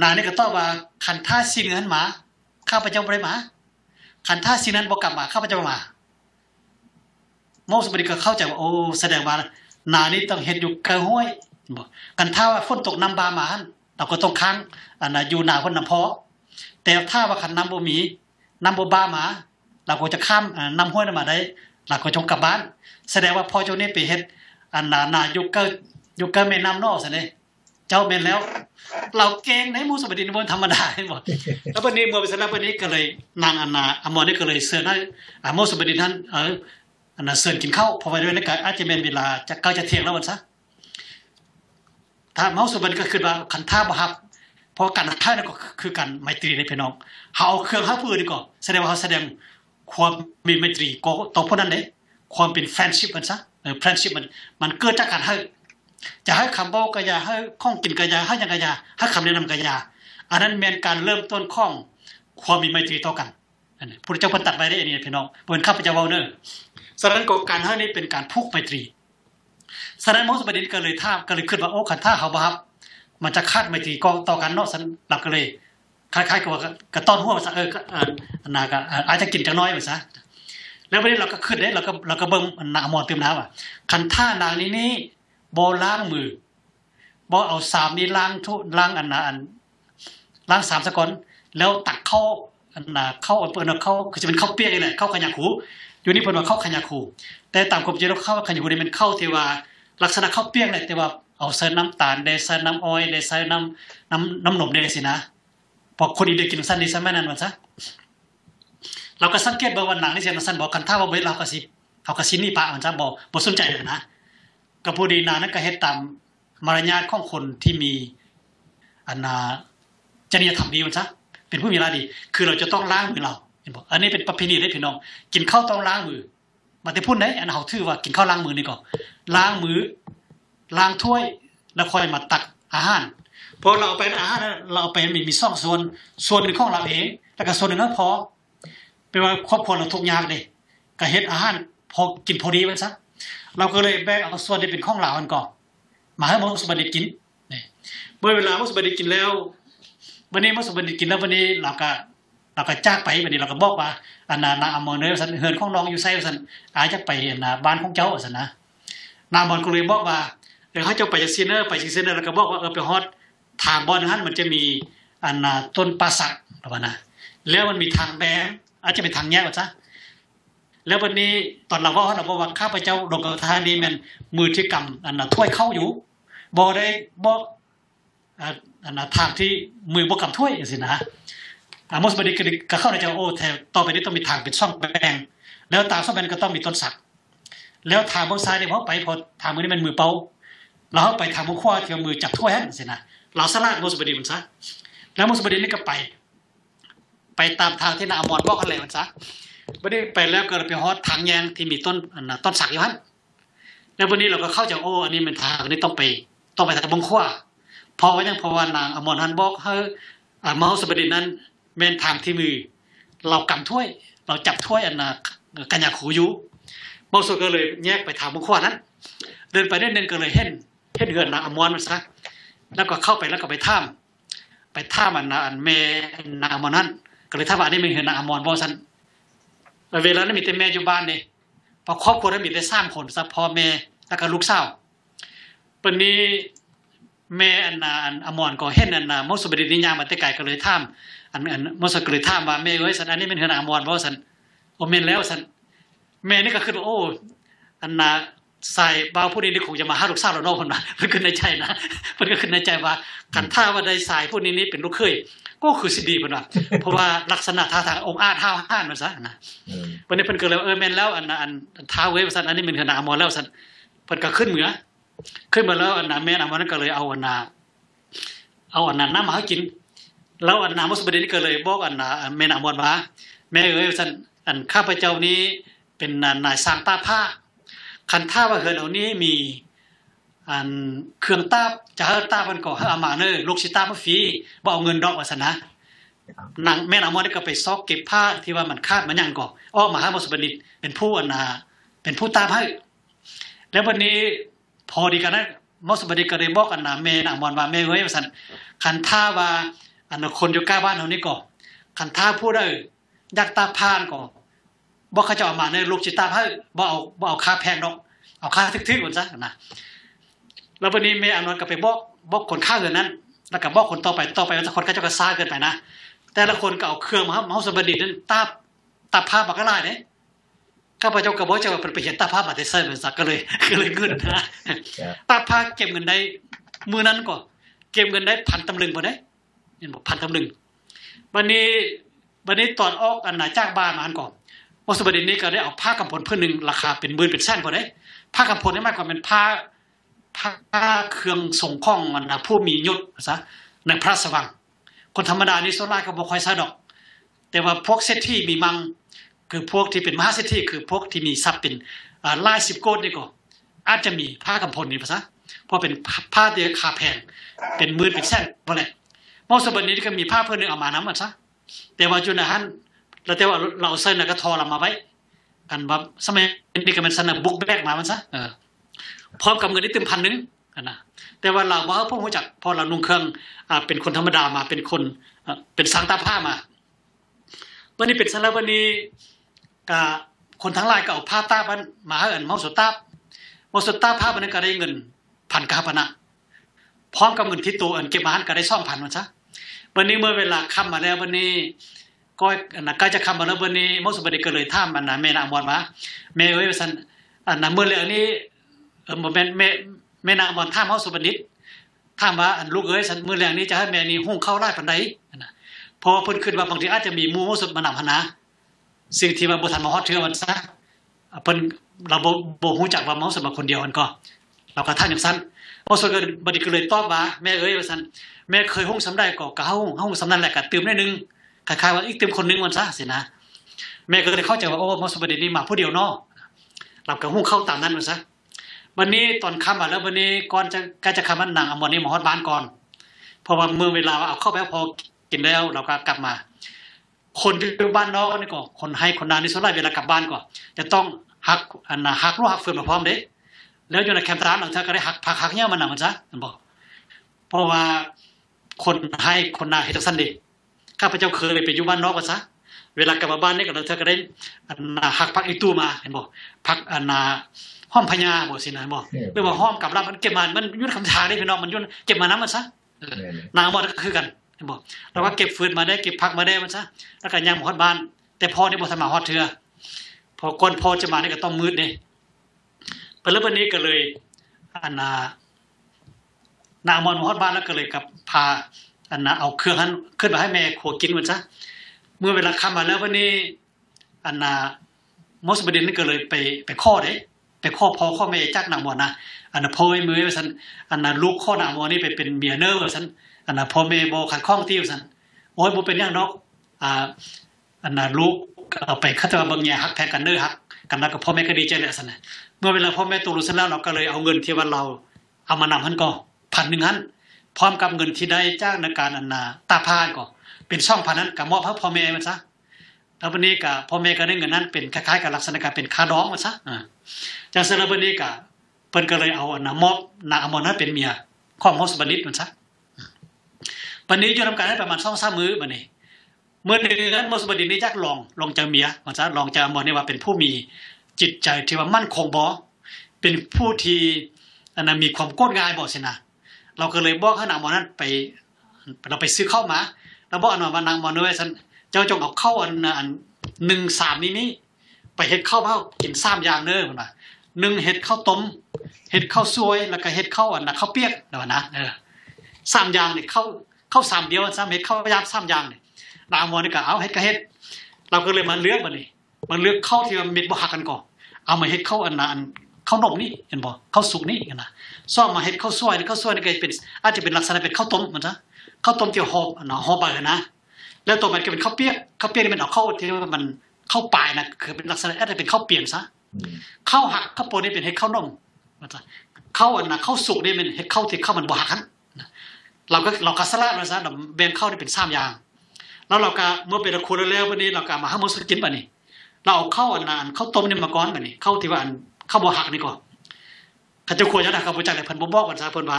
นานี่ก็ตอบว่าคันท่าสิ่งนั้นมา ข้าพเจ้าบ่ได้มาคันท่าสิ่งนั้นบ่กลับมาข้าพเจ้ามาโมกสบดีก็เข้าใจว่าโอ้แสดงว่านานี้ต้องเห็นอยู่กระห้วยบอกกันถ้าว่าฝนตกน้ำบามาเราก็ต้องค้างอันนะอยู่นาพ้นน้ำพอแต่ถ้าว่าขันน้ำบ่มีน้ำบ่บามา เราก็จะข้ามน้ำห้วยนนั้มาได้เราก็จงกลับบ้าน แสดงว่าพอเจ้านี่ไปเห็นอันนานายุกเกอร์ยุกเกอร์แม่น้ำนอกสิเนี่ยเจ้าเป็นแล้วเราเก่งในมูสบดินบนธรรมดาบอกแล้ววันนี้เมื่อไปสนับวันนี้ก็เลยนางอันนาอมรนี่ก็เลยเสือหน้าอมรสบดินท่านเอออันนั้นเสิร์นกินข้าวพอไปด้วยนักอาจจะเป็นเวลาจะเก้าจะเที่ยงแล้วมันซะถ้าเมาสุบันก็คือว่าขันท่าบะฮับเพราะการท่านั่นก็คือการไมตรีในพี่น้องเขาเอาเครื่องห้าปืนดีกว่าแสดงว่าเขาแสดงความมีไมตรีก็ต่อพวกนั้นเลยความเป็นแฟนชิพมันซะแฟนชิพมัน มันเกิดจากการให้ จะให้คำบอกกระยาให้ข้องกินกระยาให้ยังกระยาให้คำแนะนำกระยาอันนั้นเป็นการเริ่มต้นข้องความมีไมตรีต่อกันพระเจ้าประตัดไว้ได้เองพี่น้องเป็นข้าพเจ้าเวเนอร์ฉะนั้นกการให้นี่เป็นการพุกไมตรีฉะนั้นมอสประดินก็เลยท่าก็เลยขึ้นว่าโอ้ขันท่าเขาบครับ มันจะคาดไมตรีก็ต่อกันนอกสันหลักก็เลย คล้ายๆ กับว่ากระต้อนหัวาซะเอออันนาก็อาจจะกินจะน้อยไปซะแล้วประเด็นเราก็ขึ้นได้เราก็เราก็เบิ่งนามอเติมน้ำอ่ะขันท่านางนี้นี่บอล้างมือบเอาสามนี้ล้างทุล้างอันนาอันล้างสามสกอนแล้วตักเข้าอันนาเข้าเปิดเข้าคือจะเป็นเข้าเปี้ยงเลยเข้าขยากหูอยู่นี่เพิ่นว่าเข้าขยาคูแต่ตามความจริงแล้วเข้าขยาคูนี่มันเข้าเทวาลักษณะเข้าเปียกเลยแต่ว่าเอาใส่น้ำตาลได้ใส่น้ำอ้อยได้ใส่น้ำน้ำน้ำนมได้สินะพอคนอีเดียกินสั้นนี่้นแม่นั่นวันซะเราก็สังเกตเบิ่งวันหนังนี่เสียนสั้นบอกกันถ้าว่าบ่เราก็สิเขาก็สินี่ปะมันจะบอกบทสนใจเลยนะก็พูดีนานั่นก็เฮ็ดตามมารยาทของคนที่มีอันนาจริยธรรมดีมันซะเป็นผู้มีลาดี คือเราจะต้องล้างมือเราบอกอันนี้เป็นประเพณีเลยพี่น้องกินข้าวต้องล้างมือมาที่พูดไหนอันเขาชื่อว่ากินข้าวล้างมือนี่ก่อนล้างมือล้างถ้วยแล้วค่อยมาตักอาหารพอเราเอาไปอาหารเราเอาไปมีมีซ่องส่วนส่วนหนึ่งของเราเองแล้วก็ส่วนหนึ่งก็พอเป็นว่าครอบครัวเราทุกยากเลยก็เฮ็ดอาหารพอกินพอดีมันซะเราก็เลยแบ่งเอาส่วนที่เป็นของเราอันก่อนมาให้มุสบันดิกินเนี่ยเมื่อเวลามุสบันดิกินแล้ววันนี้มุสบันดิกินแล้ววันนี้เราก็เราก็จ้างไปแบบนี้เราก็บอกว่าอันนานาอมรเนสันเฮือนของน้องอยู่ไซสันอาจจะไปเห็นนาบ้านของเจ้าสันนะนาบอลก็เลยบอกว่าเดี๋ยวเขาจะไปจซีเนอร์ ไปจซีเนอร์เราก็บอกว่าเออไปฮอตทางบอลนั้นมันจะมีอันนาต้นปลาสักประมาณนะแล้วมันมีทางแบงอาจจะเป็นทางแยกซะแล้ววันนี้ตอนเราว่าเราบอกว่าข้าพเจ้าลงกรบทานนี้มันมือที่กำอันนาถ้วยเข้าอยู่บกได้บอก อันนาทางที่มือบกกำถ้วยสินะอามอสบดีก็เข้าในจังโอ้ต่อไปนี้ต้องมีทางเป็นช่องแบงแล้วตามช่องแบงก็ต้องมีต้นสัก แล้วทางมือซ้ายเนี่ยเพราะไปพอทางมือนี่มันมือเป่าเราไปทางมือขวาเที่มือจับถ้วยให้สินะ เราสลาดมอสบดีมันซะ แล้วมอสบดีนี่ก็ไปไปตามทางที่นาอมอนบอกอะไรมันซะได้ไปแล้วก็ไปฮอตทางแยงที่มีต้นต้นสักอยู่ฮันแล้ววันนี้เราก็เข้าากโอ้ อันนี้มันทางนี้ต้องไป ต้องไปทางบังขวาพอว้ยังพอวัานางอมรฮันบอกเฮ้อเมาสบดินนั้นเมนทางที่มือเรากำถ้วยเราจับถ้วยอันนกันยาขูยุเมอสุก็เลยแยกไปทางมุขวานั้น เดินไปเรืนอยๆนก็เลยเห็นเห็นเหือนนาอมวนมันซะแล้วก็เข้าไปแล้วก็ไปท่าม ไปท่ามอันนะอันเมนาอมวนนั้น ก็เลยท่ามอันนี้เมนเหือนนาอมวนบอสันเวลานั้นมีแต่แม่อยู่บ้านเนี่ยพอครอบครัวนั้นมีแต่สร้างคนซะพ่อแม่แล้วก็ลูกสาวปันี้แม่อันนาอันอมนก็เห็นอันนามอสุบดินิยามมาแต่ไก่ก็เลยท่ามันอันมอสกฤท่ามาเมย์ไว้สันอันนี้เป็นเฮนามอนเพราะสันโอเมนแล้วสันเมย์นี่ก็คือโอ้ อันนาใส่บาผู้นี้นี่คงจะมาห้าลูกสาวเราโน่คนมามันขึ้นในใจนะมันก็ขึ้นในใจว่ากันท่าว่าใดสายผู้นี้นี่เป็นลูกเคยก็คือสิดีเพนว่าเพราะว่าลักษณะท่าทางองค์อาจท้าห้านมันซะนะวันนี้เพิ่นกิดแล้วเออเมนแล้ว อันอันท้าเว้ยันอันนี้เป็นขนามอนแล้วสันเพิ่นก็ขึ้นเหมือขึ้นมาแล้วอันนาเมนอันนั้นก็เลยเอาอันนา เอาอันนั้นน้ำมาให้กินเราอันนามสุบเดี่ก็เลยบอกอันนาแม่นามวนว่าแม่เอ๋ยสันอันข้าพเจ้านี้ เป็นนายสร้างตาผ้า คันท่าว่าเฮือนเอานี้มีอันเครื่องตาจะเฮือตาเพั่นกอเอามาเนอลูกชิตาบ่ฟีบ่เอาเงินดอกวั่นนะนางแม่นามวนนี่ก็ไปซอกเก็บผ้าที่ว่ามันคาดมันยังก่อออมาหามสุบดิเป็นผู้อันนา เป็นผู้ตาให้แล้ววันนี้พอดีกันนะมอสบดีก็เลยบอกอันนาแม่นามวนว่าแม่เอ้ยวาันคันท่าว่าันคนอยู่ใกล้บ้านเฮานี่กนขันท้าพูดได้ยักตาพานกนบ่เขาจะเอามาใน ลูกจิตตาใหาบ่เอาบ่เอาค่าแพงดอกเอาค่าทึกๆก่อนซะนะ แล้ววันนี้เมย์อานนท์ก็ไปบอกบอกคนค่าเงินนั้น แล้วก็บอกคนต่อไปต่อไปมันจะคนก็จะกระซ่าเกินไปนะแต่ละคนก็เอาเครื่องมาเมาสมบัตินั้นตาตาภาพบักกไรานเ่ยข้าพเจ้าก็บ่จะไเปไปเห็นตาภาพมาเต่ใส์เหมือนซักก็เลยก็เลยเงินนะตาภาพเก็บเงินได้มือนั้นก่อนเก็บเงินได้พันตำลึงบ่ได้เนี่ยบอกพันทำหนึ่งวันนี้วันนี้ตอนออกอันหนาจ้างบ้านมาอันก่อนวสสบดินนี้ก็ได้เอาผ้ากำพลเพื่อหนึ่งราคาเป็นหมื่นเป็นแสนพอได้ผ้ากำพลนี่มากกว่าเป็นผ้าผ้าเครื่องส่งข้องมันนะผู้มียศซะในพระสว่างคนธรรมดานี่โซล่าก็บอกคอยซาดอก แต่ว่าพวกเศรษฐีมีมังคือพวกที่เป็นมหาเศรษฐีคือพวกที่มีทรัพย์เป็นลายสิบโกดนี่ก็อาจจะมีผ้ากำพลนี่ภาษาเพราะเป็นผ้าเดียคาแพง เป็นหมื่นเป็นแสนพอไดลมมอสาเบนีีก็ผ้พ모นึ이งออ파มา아마남았어대와주나한라่와라우서나가토라마바이แต่ว่าเราเซนก็ทอ ब ลามาไว้ันสมัยนี้ซะเออพร้อมกับเงินนี่เต็มพันนึงนะแต่ว่าเราบ่พวกหู้จักพอเรานุ่งเครื่องอ่าเป็นคนธรรมดามาเป็นคนเป็นสังตาผ้ามาวันนี้เป็นสารวันนี้กคนทั้งหลายก็เอาผ้าตาบันมาเอินมอสตาบมอสตาผ้าบันก็ได้เงินพันกาปนะพร้อมกับเงินที่ตัวออินเก็บมาหันก็ได้ซ่องพันมันซะวันนี้เมื่อเวลาค่ำมาแล้ววันนี้ก็นะก็จะคำมาแล้ววันนี้มอสุบดีก็เลยท่ามันนะเมนางบอลมาเมเวสันอันนนเมื่อเรื่องนี้เออเมเมเมนางบอลท่ามอสุบดิษท่ามว่าอันลูกเอ้ยสันเมื่อเรื่องนี้จะให้เมนี้หุ้งเข้าไล่ปันใดนะพอเพิ่นขึ้นว่าบางทีอาจจะมีมูมอสุบมานำพนะสิ่งที่ม่าบุษันมาฮอดเทือมันซะเพิ่นเราโบหูจักว่ามอสุบมาคนเดียวมันก็ เราก็ท่านอย่างสั้นมอสุบดีก็เลยตอบว่า แม่เอ้ยสันแม่เคยห้องสำได้ก็เก่าห้องสำนั้นแหละกัดติมได้นึงคล้ายๆว่าอีกเติมคนนึงวันซะสินะแม่ก็เลยเข้าใจว่าโอ้มาสมบัตินี้มาผู้เดียวนอกหลับกับห้องเข้าตามนั้นวันซะวันนี้ตอนค่ำแล้ววันนี้ก่อนจะก็จะคำว่านังอมรนี่มาฮอดบ้านก่อน เพราะว่าเมื่อเวลาเอาเข้าไปพอกินแล้ว เราก็กลับมา คนที่อยู่บ้านนอกนี่ก็คนให้คนนานนี่สุดนใหเวลากลับบ้านก่อนจะต้องหักอันน่ะหักลูกหักเฟืองมาพร้อมเด้ แล้วอยู่ในแคมป์ร้านหลังเธอก็ได้หักผักหักเนี้ยมันหนักมันซะมันบอกเพราะว่าคนให้คนนาเฮ็ดุัสันเด้ข้าพเจ้าเคยไปอยู่บ้านนอกวันซะ เวลากลับมาบ้านนี่ก็เธอก็ได้นาหักพักอีตู้มา เห็นบอก พักอันาห้อมพญาบอกสินะบอกไม่ว่าห้อมกลับรับมันเก็บมา มันยุ่นคำชาได้พี่น้องมันยุ่นเก็บมานำมันซะนางบ็คือกัน เห็นบอแล้วก็เก็บฟืนมาได้เก็บพักมาได้มันซะ แล้วก็ยังหอดบ้าน แต่พ่อนี่บอกสมาฮอดเทื่อพอคนพ่อจะมานี่ก็ต้องมืดเ่ยเพราะแล้ววันนี้ก็เลย อันานางมอนมาฮอดบ้านแล้วก็เลยกับพาอันนาเอาเครื่องนั้นขึ้นมาให้แม่ขัวกินมันซะ เมื่อเวลาค่ำมาแล้ววันนี้อันนามอสบดินนี่ก็เลยไปไปข้อเด้ไปข้อพอข้อแม่จักนางมอนนะอันน่ะพ่อไอ้มือว่าซันอันนะลูกข้อนางมอนนี่ไปเป็นเมียเนอร์ว่าซันอันนะพ่อแม่บขัดข้องที่ว่าซันโอ้ยบ่เป็นหยางนอกอ่าอันนะลูกเอาไปคัตมาบางอย่างฮักแพนกันเนอร์ฮักกันแล้วกบพ่อแม่ก็ดีใจแลยวันเมื่อเวลาพ่อแม่ตกลงซั่นแล้วเราก็เลยเอาเงินที่วัาเราเอามานำา่า่นกอพันหนึ่งหันพร้อมกับเงินที่ได้จ้างในการอันนาตาพานก็เป็นช่องพันนั้นกับมอบพระพ่อแม่มันซะแล้ววันนี้กับพ่อแม่ก็ได้เงินนั้น เป็นคล้ายๆกับลักษณะการเป็นคารองมันซะจากเสร็จแล้ววันนี้กับเปิ่นก็เลยเอานามอบนาอมอนั้นเป็นเมียขอมฮอสบันนิตมันซะวันนี้อยู่ทำการได้ประมาณสองสามมื้อบันนี้เมื่อหนึ่งนั้นมอสบดินนี้จักลองลองจากเมียมันซะลองจากอมอนี่ว่าเป็นผู้มีจิตใจที่ว่ามั่นคงบ่เป็นผู้ที่อันนั้นมีความโกธง่ายบ่สินะเราก็เลยบอกให้นางมอนั้นไปเราไปซื้อเข้ามาเราบอกอันวบานางมอนเว้ยฉันเจ้าจงเอาเข้าอันอันหนึ่งสามนี้นี่ไปเห็ดข้าวเผากินสามอย่างเน้อมนาหนึ่งเห็ดข้าวต้มเห็ดข้าวซวยแล้วก็เห็ดข้าวอันนะข้าวเปียกนะวะนะเออสามอย่างเนี่ยข้าวข้าวสามเดียวสามเห็ดข้าวยามสามอย่างเนี่ยนางมอนนี่ก็เอาเห็ดก็เห็ดเราก็เลยมาเลือกมันเลยมันเลือกข้าวที่มันมิดบวหักกันก่อนเอามาเห็ดข้าวอันนะอันข้าวนมนี่เห็นบ่ข้าวสุกนี่เห็นนะซ่อมมาเห็ดข้าวซวยข้าวซวยนี่ก็เป็นอาจจะเป็นลักษณะเป็นข้าวต้มเหมือนซะข้าวต้มเตียวหอบนะหอบไปนะแล้วตัวมันก็เป็นข้าวเปียกข้าวเปียกนี่นเอ็นข้าวที่มันข้าวปลายนะคือเป็นลักษณะอาจจะเป็นข้าวเปลี่ยนซะข้าวหักข้าวโปนี่เป็นเห็ดข้าวนมมอนซะข้าวอันนะข้าวสุกนี่เป็นเห็ดข้าวที่ข้าวมันบชหันเราก็เราก็สลัดมานซะเราแบ่งข้าวได้เป็นสามอย่าง แล้วเราก็เมื่อเป็นะครัวแล้ววันนี้เราก็มาห้ามสกินบันี้ เราเอาข้าวอันน้นข้าวต้มนี่มาก้อนบันี้ข้าวที่ว่าอันเขาบ่หักนี่ก่อนขาจะขวยจะหักเขาบ่จักเลยพันบ่บอกกันซะเพิ่นว่า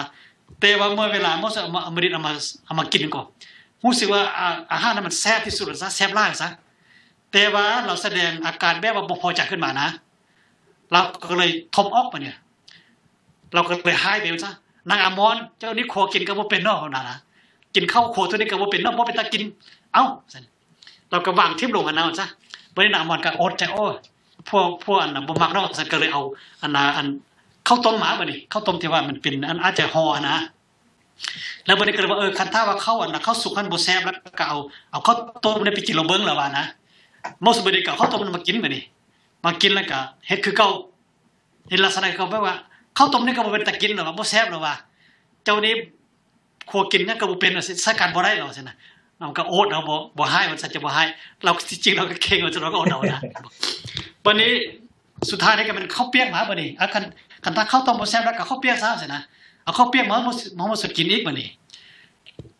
แต่ว่าเมื่อเวลาเมื่อสมาอมริดเอามาเอามากินก่อนรู้สึกว่าอาหารนั้นมันแซ่บที่สุดซะแซ่บล่ายซะแต่ว่าเราแสดงอาการแบบว่าบ่พอใจขึ้นมานะเราก็เลยทมออกมาเนี่ย เราก็เลยหายไปซะนางอมรเจ้านี่ขอกินก็บ่เป็นนนอะนานนะกินข้าวโคตัวนี้ก็บ่เป็นเนาะบ่เป็นตากินเอ้าเราก็วางทิ้มลงมาเนาซะบริณามอมรก็อดใจโอ้พวกพวกอันนะบ่มักนอกสันก็เลยเอาอันนาอันเข้าต้มหมาบ่นี่เข้าต้มที่ว่ามันเป็นอันอาจจะห่อนะแล้วบ่ได้ก็เลยว่าเออคันถ้าว่าข้าอันน่ะข้าสุกมันบ่แซ่บแล้วก็เอาเอาเข้าต้มนี้ไปกินลองเบิ่งแล้วว่านะมอสบ่ได้ก็ข้าต้มมันมากินบ่นี่มากินแล้วก็เฮ็ดคือเก่าในลักษณะเขาแปลว่าเข้าต้มนี่ก็บ่เป็นตะกินหรอกว่าบ่แซ่บหรอกว่าเจ้านี้ครัวกินเนี่ยก็บ่เป็นใสัการบ่ได้หรอกซั่นน่ะเราก็โอดเราบ่บ่ให้มันสัจจะบ่ให้ เราจริงเราก็เก่งเราจะเราก็โอดเอานะันนี้สุดท้ายนี่ก็มันข้าวเปียกมาบ่นี้อ่ะคันคันถ้าข้าวต้มบ่แซ่บแล้วกับข้าวเปียกซะสินะเอาข้าวเปียกมามามาสุดกินอีกบ่นี้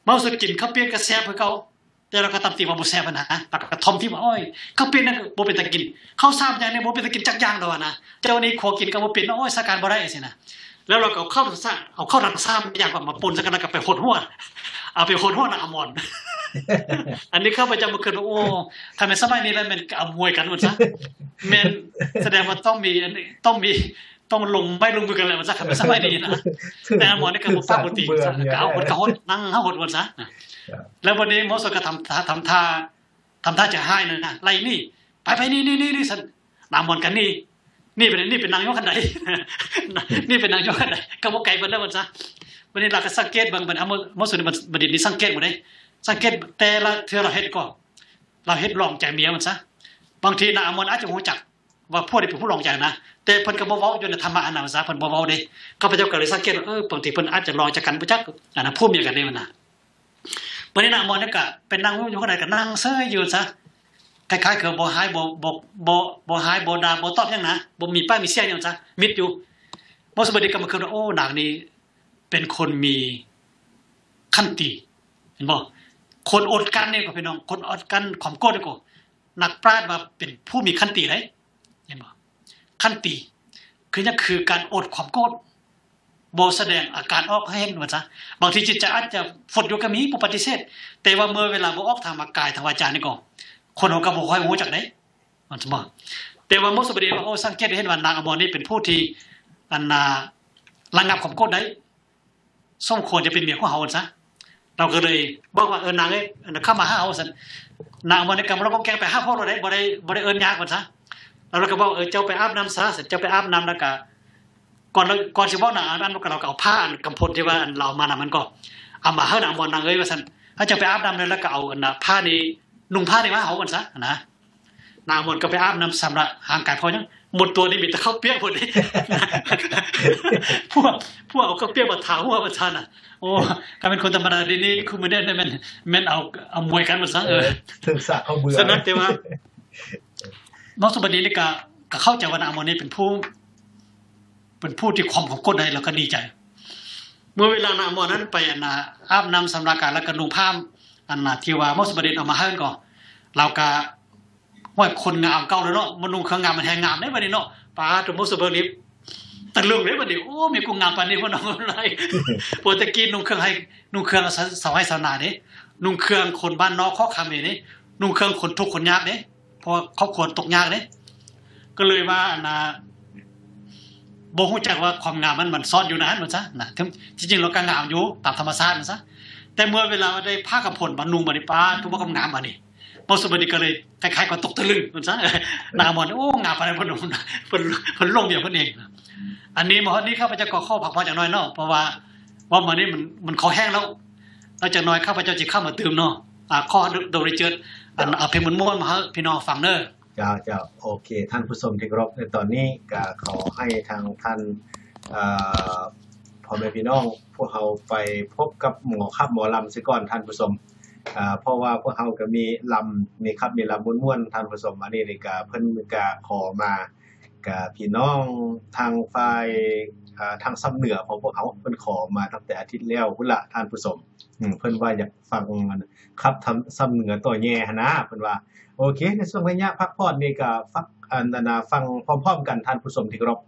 มาสุดกินข้าวเปียกก็แซ่บพือเขาแต่เราก็ตำตีว่าบ่แซ่บนะปากกระทอมที่ว่าอ้อยข้าวเปียกนั่นบ่เป็นตะกินข้าวซ้ำอย่างนี้บ่เป็นตะกินจักย่างเดอะนะจ้าวันนี้ขวกินกับ่เป็นโอ้ยสัการบ่ได้สินะแล้วเราก็เอาข้าวซ้ำเอาข้าวหนังซ้ำอย่างแบบมาปนสักการะ้วไปหดหัวเอาไปหดหัวนาะอมอนอันนี้เข้าประจำบ่คืนว่าโอ้ทำไมสมัยนี้ล้วมันเอามวยกันหมดซะแมันแสดงว่าต้องมีอันต้องมีต้องลงไม่ลงมือกันแล้วม่ซะทำไมสมัยนี้นะแต่หมอนี่ก็บาปกติซะก็เอาคนก็หดนั่งเฮาหดหมดซะแล้ววันนี้มอสก็ทำท่าท่าทำท่าจะให้นะนะไล่นี่ไปไปนี่นี่นี่นี่นนามอนกันนี่ นี่เป็นนี่เป็นนางยกคันใดนี่เป็นนางยกคันใดก็บกไก่เพินแล้วมันซะวันนี้เราก็สังเกตบางบันเอาโมสุนิบันดนี่สังเกตหมดเลยสังเกตแต่ละเธอเราเห็ดก็เราเห็ดลองใจเมียมันซะบางทีนางอมนอาจจะหัวจักว่าพวกนี้ เป็นผู้ลองใจนะแต่เพิ่นก็บ่เว้าอยู่ในธรรมะอนาภาษาเพิ่นบ่เว้าเด้ก็ไปเจ้าก็เลยสังเกตเออบางทีเพิ่นอาจจะลองจะกกันบ่จักอันนั้นผู้มีกันได้มันน่ะบัดนี้นาอมรนี่ก็เป็นนั่งอยู่ข้างในก็นั่งเซ่ยอยู่ซะคล้ายๆคือบ่หายบ่บ่บ่บ่หายบ่ดาบ่ตอบหยังนะบ่มีป้ายมีเสียอยางซะมิดอยู่บ่สบัตดีก็มาคือโอ้นางนี้ เป็นคนมีขันติเห็นบ่คนอดกันเนี่ยก็พี่น้องคนอดกันขอมโกธดีก็่นักปราชญ์มาเป็นผู้มีขันตีเลยเห็นบ่ขันตีคือนี่คือการอดความโกรธบแสดงอาการออกให้เห็นว่าซะบางทีจิตใจอาจจะฝดอยู่กับมีผู้ปฏิเสธ แต่ว่าเมื่อเวลาบ่ออกทางอากายทางวาจานี่ก็ คนขอกกระบอกให้รู้จักไหนมันสมบ่แต่ว่ามุสบดีว่าโอ้สังเกตเห็นว่านางอมรนี่เป็นผู้ที่อันนาระงับความโกรธได้สมควรจะเป็นเมียของเขาซะเราก็เลยบอกว่าเออนางเอ้เข้ามาห้าเอาสันนางวันนี้กำลัเราก็แกไปห้าพ่อเราได้บ่ได้บ่ได้เอิญยากกว่าซะเราก็บอกเออเจ้าไปอาบน้ำซะเสร็จเจ้าไปอาบน้ำแล้วก็ก่อนก่อนจะบอกนางอาบน้ำเราก็เอาผ้าักำพลที่ว่าเรามาน่ะมันก็เอามาให้นางบอลนางเอ้ยว่าสันถ้าจะไปอาบน้ำเลยแล้วก็เอาอินผ้านี้นุ่งผ้าในมาเอากันซะนะนางบอลก็ไปอาบน้ำสำหรับห่างกายพอยังหมดตัวนี่มีแต่ข้าวเปียกหมดนี่พวกพวกเอาข้าวเปียกมาถามว่าประชันอ่ะ โอ้การเป็นคนธรรมดาดีนี่คุณไม่ได้นะมันมันเอาเอามวยกันมาซะเออถึงสะเอาเบื่อสนักเต็มว่าน้องสุบัีินี่ก็เข้าใจว่าอามอนี่เป็นผู้เป็นผู้ที่ความของคนใดเราก็ดีใจ เมื่อเวลานามอนั้นไปอนาอาบน้ำสำราการและก็นุงผ้าอันนาทีว่ามอสบดินเอามาให้ก่อนเราก็ว่อคนงามเก่าเลยเนาะมันนุ่งเครื่องงามมันแหงงามได้ไหดเนาะป้าตมสเบอร์ลิฟตะลึงเลยบัดนี้โอ้มีก้งามปานนี้บ่น้องอะไรโปรตะกี้นุ่งเครื่องให้ นุ่งเครื่องสาวให้สาวนาเดยนุ่งเครื่องคนบ้านนอกข้อคเนเด้นุ่งเครื่องคนทุกคนยากเดยเพราะครอบครัวตกยากเดยก็เลยว่านะบ่ฮู้จักว่าความงามมันมันซ่อนอยู่นั้นมันซะนะจริงๆเราการงามอยู่ตามธรรมชาติมันซะแต่เมื่อเวลาได้ผ้ากับผลบรรนุงบาดนป้าทุกค่กำงามบัดนี้โมสบนีก็เลยคล้ายๆกับตกตะลึงมันซะนามอน โอ้งาอะไรพนมพนพนลงเดียวพนเอง อันนี้มอนี้ข้าพเจ้าก็ข้อผักพอจากน้อยเนาะเพราะว่าว่ามันนี้มันมันคอแห้งแล้วเราจะน้อยข้าพเจ้าจะเข้ามาเติมเนาะอข้อโดยเจิดอันเอาเพงมันม้วนมาพี่น้องฟังเนอะจ้าจ้าโอเค ท่านผู้ชมที่เคารพในตอนนี้ก็ขอให้ทางท่านพ่อแม่พี่น้องพวกเราไปพบกับหมอข้าหมอลำซิก่อนท่านผู้ชมอ่าเพราะว่าพวกเขาก็มีลำนี่ครับมีลำม้วนๆทางผสมอันนี้นี่ก็เพิ่นก็ขอมากับพี่น้องทางฝ่ายทางซ้ำเหนือของพวกเขาเพิ่นขอมาตั้งแต่อาทิตย์แล้วพุ่นละท่านผู้สมเพิ่นว่าอยากฟังันครับทำซ้ำเหนือต่อแย่นะเพิ่นว่าโอเค ในช่วงระยะพักผ่อนนี่ก็ฟังอันนาฟังพร้อมๆกันท่านผู้สมที่เคารพ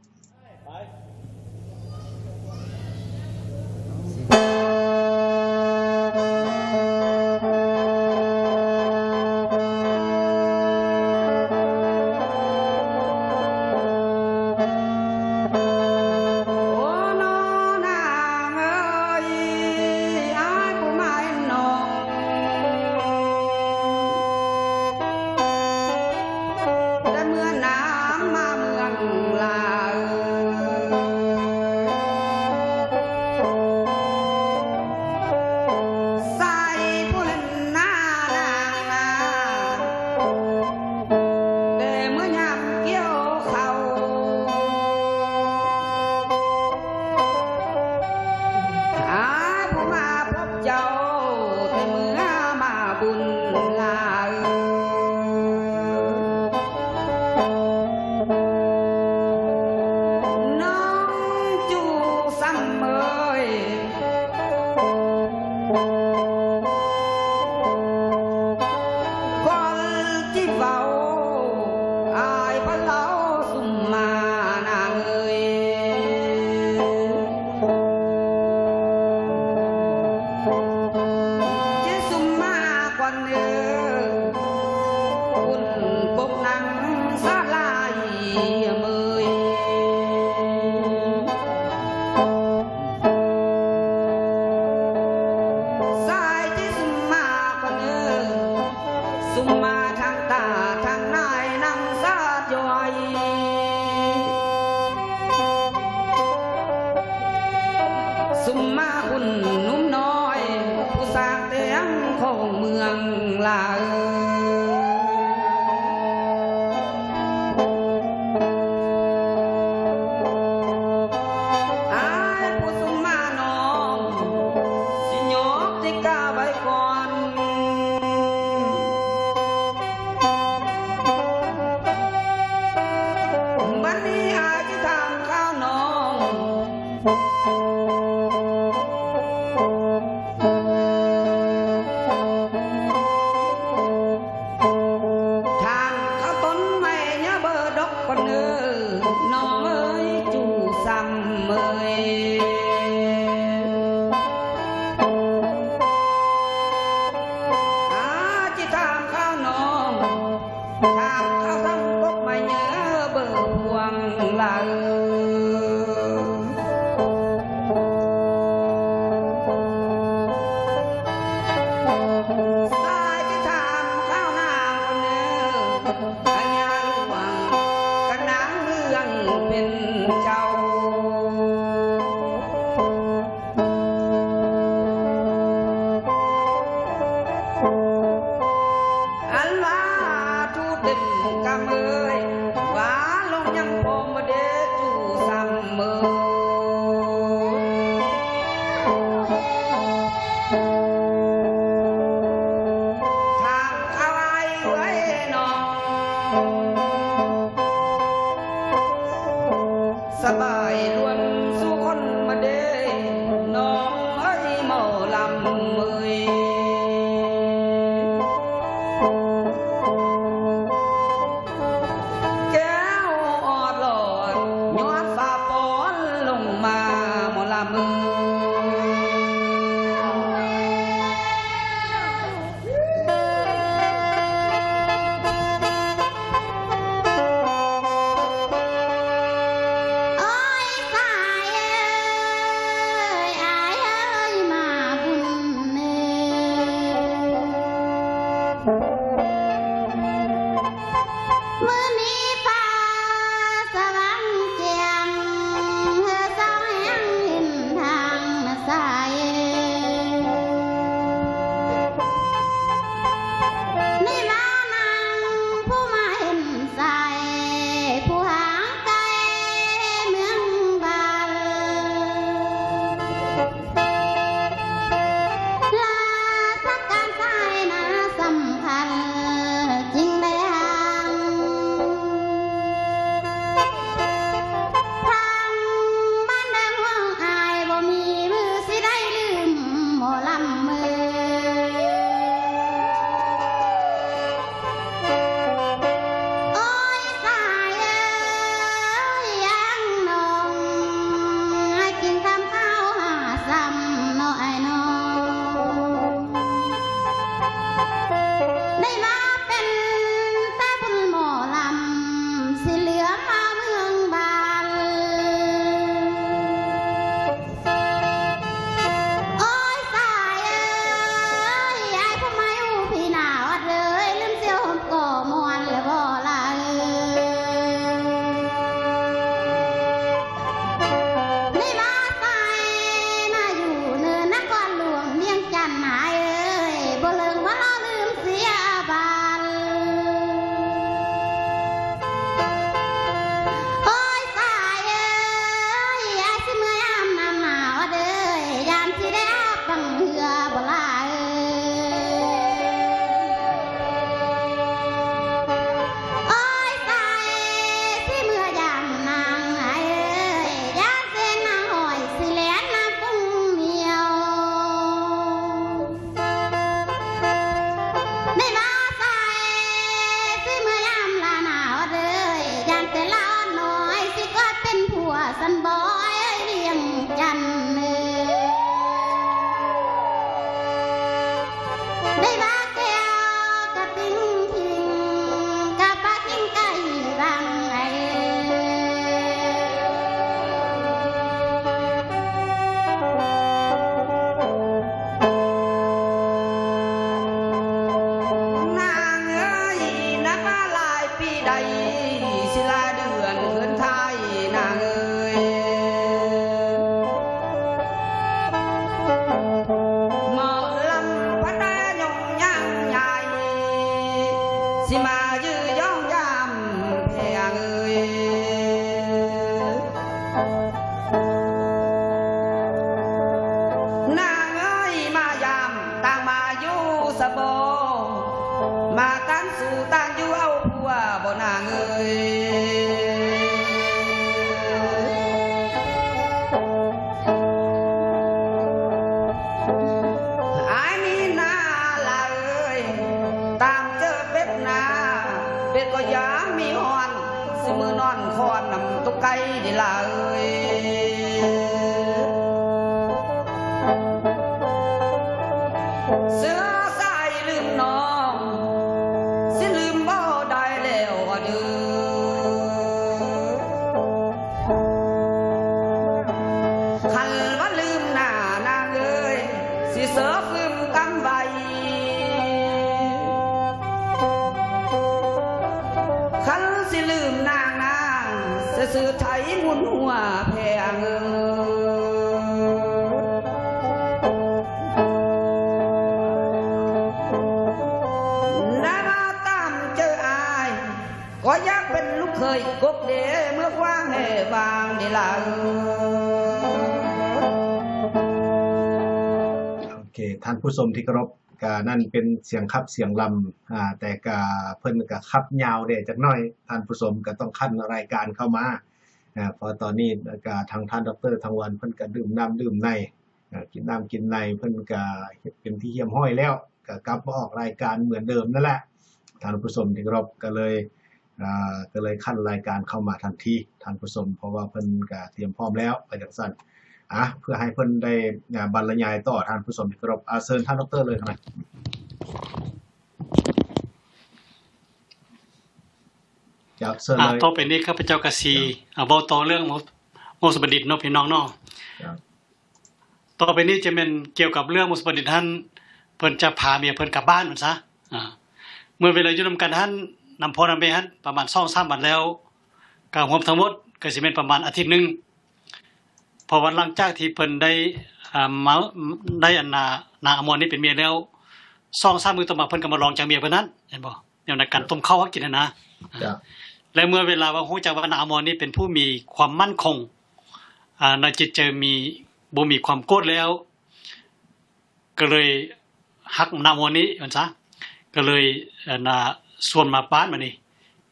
Thank you. ท่านผู้ชมที่เคารพกะนั่นเป็นเสียงคับเสียงลำอ่าแต่กะเพิ่นกบคับยาวเด้จักหน่อยท่านผู้ชมก็ต้องขั้นรายการเข้ามาอ่าพอตอนนี้กะทางท่านดรทางวันเพิ่นก็ดื่มน้ำดื่มในกินน้ำกินในเพิ่นกะเป็นที่เยี่ยมห้อยแล้วก็กลับมาออกรายการเหมือนเดิม นั่นแหละท่านผู้ชมที่เคารพก็เลยก็เลยขั้นรายการเข้ามาทันทีท่านผู้ชมเพราะว่าเพิ่นก็เตรียมพร้อมแล้วไปจากสั้นอ่ะเพื่อให้เพิ่นได้บรรยายต่อท่านผู้ชมที่เคารพเชิญท่านดรเลยครับอราบเชิญเลยต่อไปนี้ข้าพเจ้ากสีอ่าเบาต่อเรื่องโมสบดณฑิตเนาะพี่น้องเนาะต่อไปนี้จะเป็นเกี่ยวกับเรื่องโมสบดณฑิตท่านเพิ่นจะพาเมียเพิ่นกลับบ้านมันซะอ่าเมื่อเวลาอยู่นำกันท่านนำพอนำไปท่านประมาณสสองามวันแล้วการวมทั้งหมดก็สิเป็นประมาณอาทิตย์หนึ่งพราะวันหลังจากที่เพิ่นได้มาได้อันนานาอมรนี่เป็นเมียแล้วซองามือต่อมาเพิ่นก็มาลองจากเมียเพิ่นนั้นเห็นบ่แนวในการต้มข้าวกินนะจ้ะและเมื่อเวลาว่าฮู้จักว่านาอมรนี่เป็นผู้มีความมั่นคงอ่าในจิตใจมีบ่มีความโกรธแล้ว ก็เลยฮักนาอมรนี่มันซะก็เลยน่ะส่วนมาปานมานี่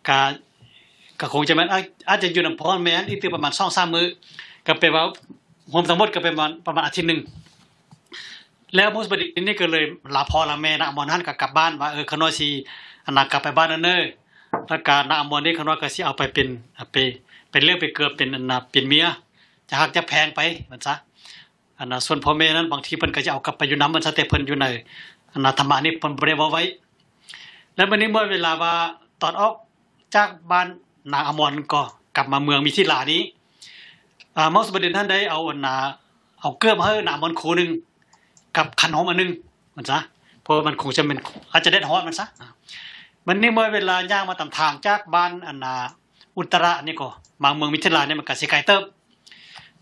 ก็ก็คงจะมันอาจจะอยู่นำพ่อแม่อีกตึงประมาณ2-3มื้อก็เป็นว่าวมทั้งหมดก็เป็นประมาณอาทิตย์หนึ่งแล้วมุสบดินนี่ก็เลยลาพอลาแม่นาอมอนท่านก็กลับบ้านว่าเออขนอสีอันนากลับไปบ้านเนอรอแล้วการนาอมอนนี่ขนอก็สีเอาไปเป็นไปเป็นเรื่องไปเกือบเป็นอันนาเป็นเมียจะหักจะแพงไปมันซะอันนะส่วนพ่อแม่นั้นบางทีเพิ่นก็จะเอากลับไปอยู่น้ำมันซะแต่เพิ่นอยู่ในอันนาธรรมะนี่เพิ่นบริวาไว้ แล้ววันนี้เมื่อเวลาว่าตอนออกจากบ้านนางอมรก็กลับมาเมืองมีที่หลานี้ามอส์ประเด็นท่านได้เอาหนาเอาเกือมาเห้หนาบอลโคนึงกับขนมอันนึงมันซะเพราะมันคงจะเป็นอาจจะได้ฮอตมันซะมันนี่เมื่อเวลาย่างมาตามทางจากบ้านอันนาอุตระนี่ก็มาเมืองมิถิลาเนี่ยมันกับสิไกเติม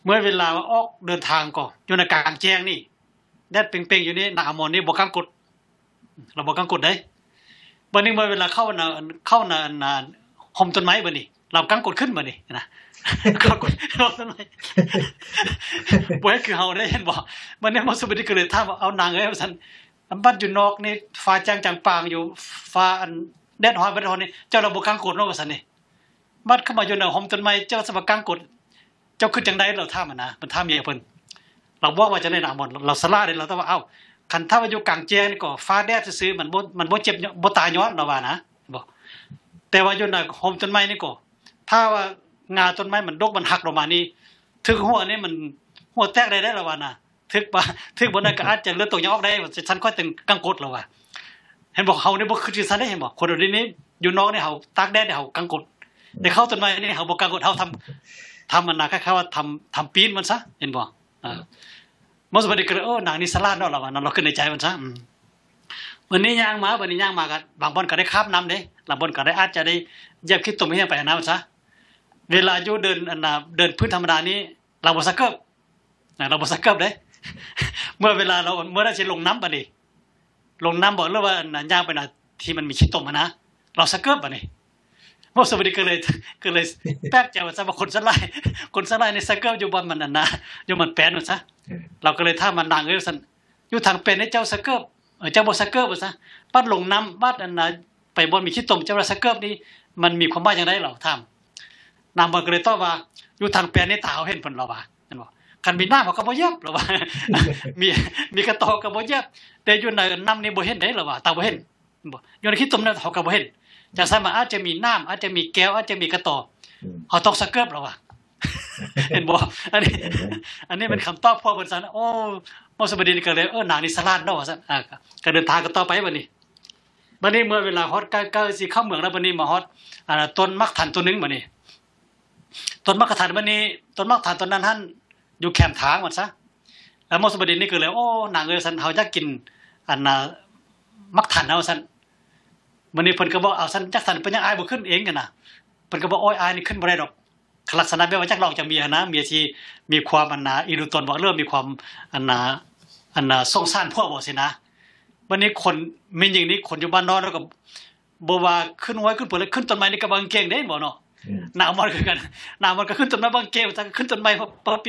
เมื่อเวลาออกเดินทางก็อยู่ในกลางแจ้งนี่แดดเป่งๆอยู่นี่หนามอนนี่บอกกังกด เราบอกกังกดได้วันนี้เมื่อเวลาเข้านาเข้านานาหอมต้นไม้บ่นี่เรากังกดขึ้นบ่นี่นะก็ราทำไมป่วยคือเฮาได้เห็นบ่มันเนี่ยมันสุบิดิกเลยถ้าเอานางเอ้ยวัาซันอาบัดอยู่นอกนี่ฟ้าแจ้งจังปางอยู่ฟ้าอันแดดฮอนบ่ฮ้อนนี่เจ้าระบบกลางกดเนาะว่าซันนี่บัดเข้ามาอยู่ในหอมต้นไม้เจ้าสมกลางกดเจ้าขึ้นจังได๋เราถามันนะมันถามอะีรเพิ่นเราบอกว่าจะได้นาหมดเราสลาได้เราต้องว่าเอ้าคันถ้าว่าอยู่กลางแจ้งนี่ก็ฟ้าแดดซื่อมันบ่มันบ่เจ็บบ่ตายย้อนเราว่านะบ่แต่ว่าอยู่ในหอมต้นไม้นี่ก็ถ้าว่างาต้นไม้มันดก มันหักลงมานี่ถึกหัวนี่มันหัวแตกได้ได้ละวะน่ะถึกป่ถึกบนได้กอาจจะเลือดตกยังออกได้ฉันค่อยตึงกังกดละว่ะเห็นบอกเขาเนี่ยบอกคือจิซันได้เห็นบอกคนเดียวนี้อยู่นอกนี่เขาตากแดดเขากังกดในเข้าต้นไม้นี่เขาบอกกังกดเขาทำทำมันนะแค่แา่ว่าทำทำปีนมันซะเห็นบอ่ามันสิบ่ดีกะโอ้นางนี่สลาดเนาะละว่านั่นเราขึ้นในใจมันซะวันนี้ย่างมาวันนี้ย่างมากับางบอนก็ได้คาบน้ำเด้บางบอนก็ได้อาจจะได้เยกบคิดตม่ให้ไปนมันซะเวลาโย่เดินอันนาเดินพื้นธรรมดานี้ เราบสักเกิบนะเราบสักเกิบเด้เมื่อเวลาเราเมื่อเราจะลงน้ำาบนด่ลงน้ำบกเล้วว่าน่ะย่างไปนะที่มันมีขี้ตมนะเราสักเกิบบ่นี่มื่อสวัสดีก็เลยก็เลยแป๊บใจว่าจะมาคนสลายคนสลายในสักเกิบอยู่บนมันอันนะอยู่มันแป้นหมดซะเราก็เลยถ้ามันดังเอ้ยสันอยู่ทางเป็นให้เจ้าสักเกิบเจ้าบสักเกิบว่าซะปัดลงน้ำบัดอันนะไปบนมีขี้ตมเจ้าสักเกิบนี่มันมีความหมายอย่างไรเรรทำนาบมันก็เลยตอบว่า อยู่ทางแปลในตาเฮาเห็นเพิ่นบ้วว่านั่นบ่คันมีหน้ามันก็บ่ยับเราบว่ามีมีกระตอก็บ่ยับแต่อยู่ในน้ำนี่บ่เห็นได้เลาวว่าตาบ่เห็นบ่อยู่ในคิดตมนั้นเฮาก็บ่เห็นจังซั่นมันอาจจะมีน้ำอาจจะมีแก้วอาจจะมีกระตอเฮาตกอสะเกิบเราบว่าเห็นบ่อันนี้ อันนี้เป็นคำตอบพ่อเพิ่นซั่นโอ้มอสบดีนก็เลยเออนางนี่สลาดเนาะซั่นอ่าก็เดินทางกันต่อไปบัดนี้บัดนี้เมื่อเวลาฮอดก็ก็สิเข้าเมืองแล้วบัดนี้ มาฮอดอ่าต้นมักทันตัวนึงบัดนี้ต้นมักขันวันนี้ต้นมักขันต้นนั้นท่านอยู่แคมทางหมดซะแล้วมอสบดินนี่คือเลย โอ้หนังเออสันเขาจะากินอันน่ะมักขันเอาสันวันนี้เพิ่นก็บอกเอาสันจักสันเป็นยังอายบุขึ้นเองกันนะเพิ่นก็บอกโอ้ยอายนี่ขึ้นบ่ได้ดอกลักษณะแบบว่าจักลองจะมีนะมีที่มีความอันนาอิดุตนบอกเริ่มมีความอันนาอันนาส่งสานพวกบอกสินะวันนี้คนมีอย่างนี้คนอยู่บ้านนอนแล้วก็บ่ว่าขึ้นไว้ขึ้นปิดเลยขึ้นต้นไม้นี่ก็บังเกงเด้บ่เนาะ나무그러니까나무그흔กัน게자꾸흔ม마이ก็ขึ้น끊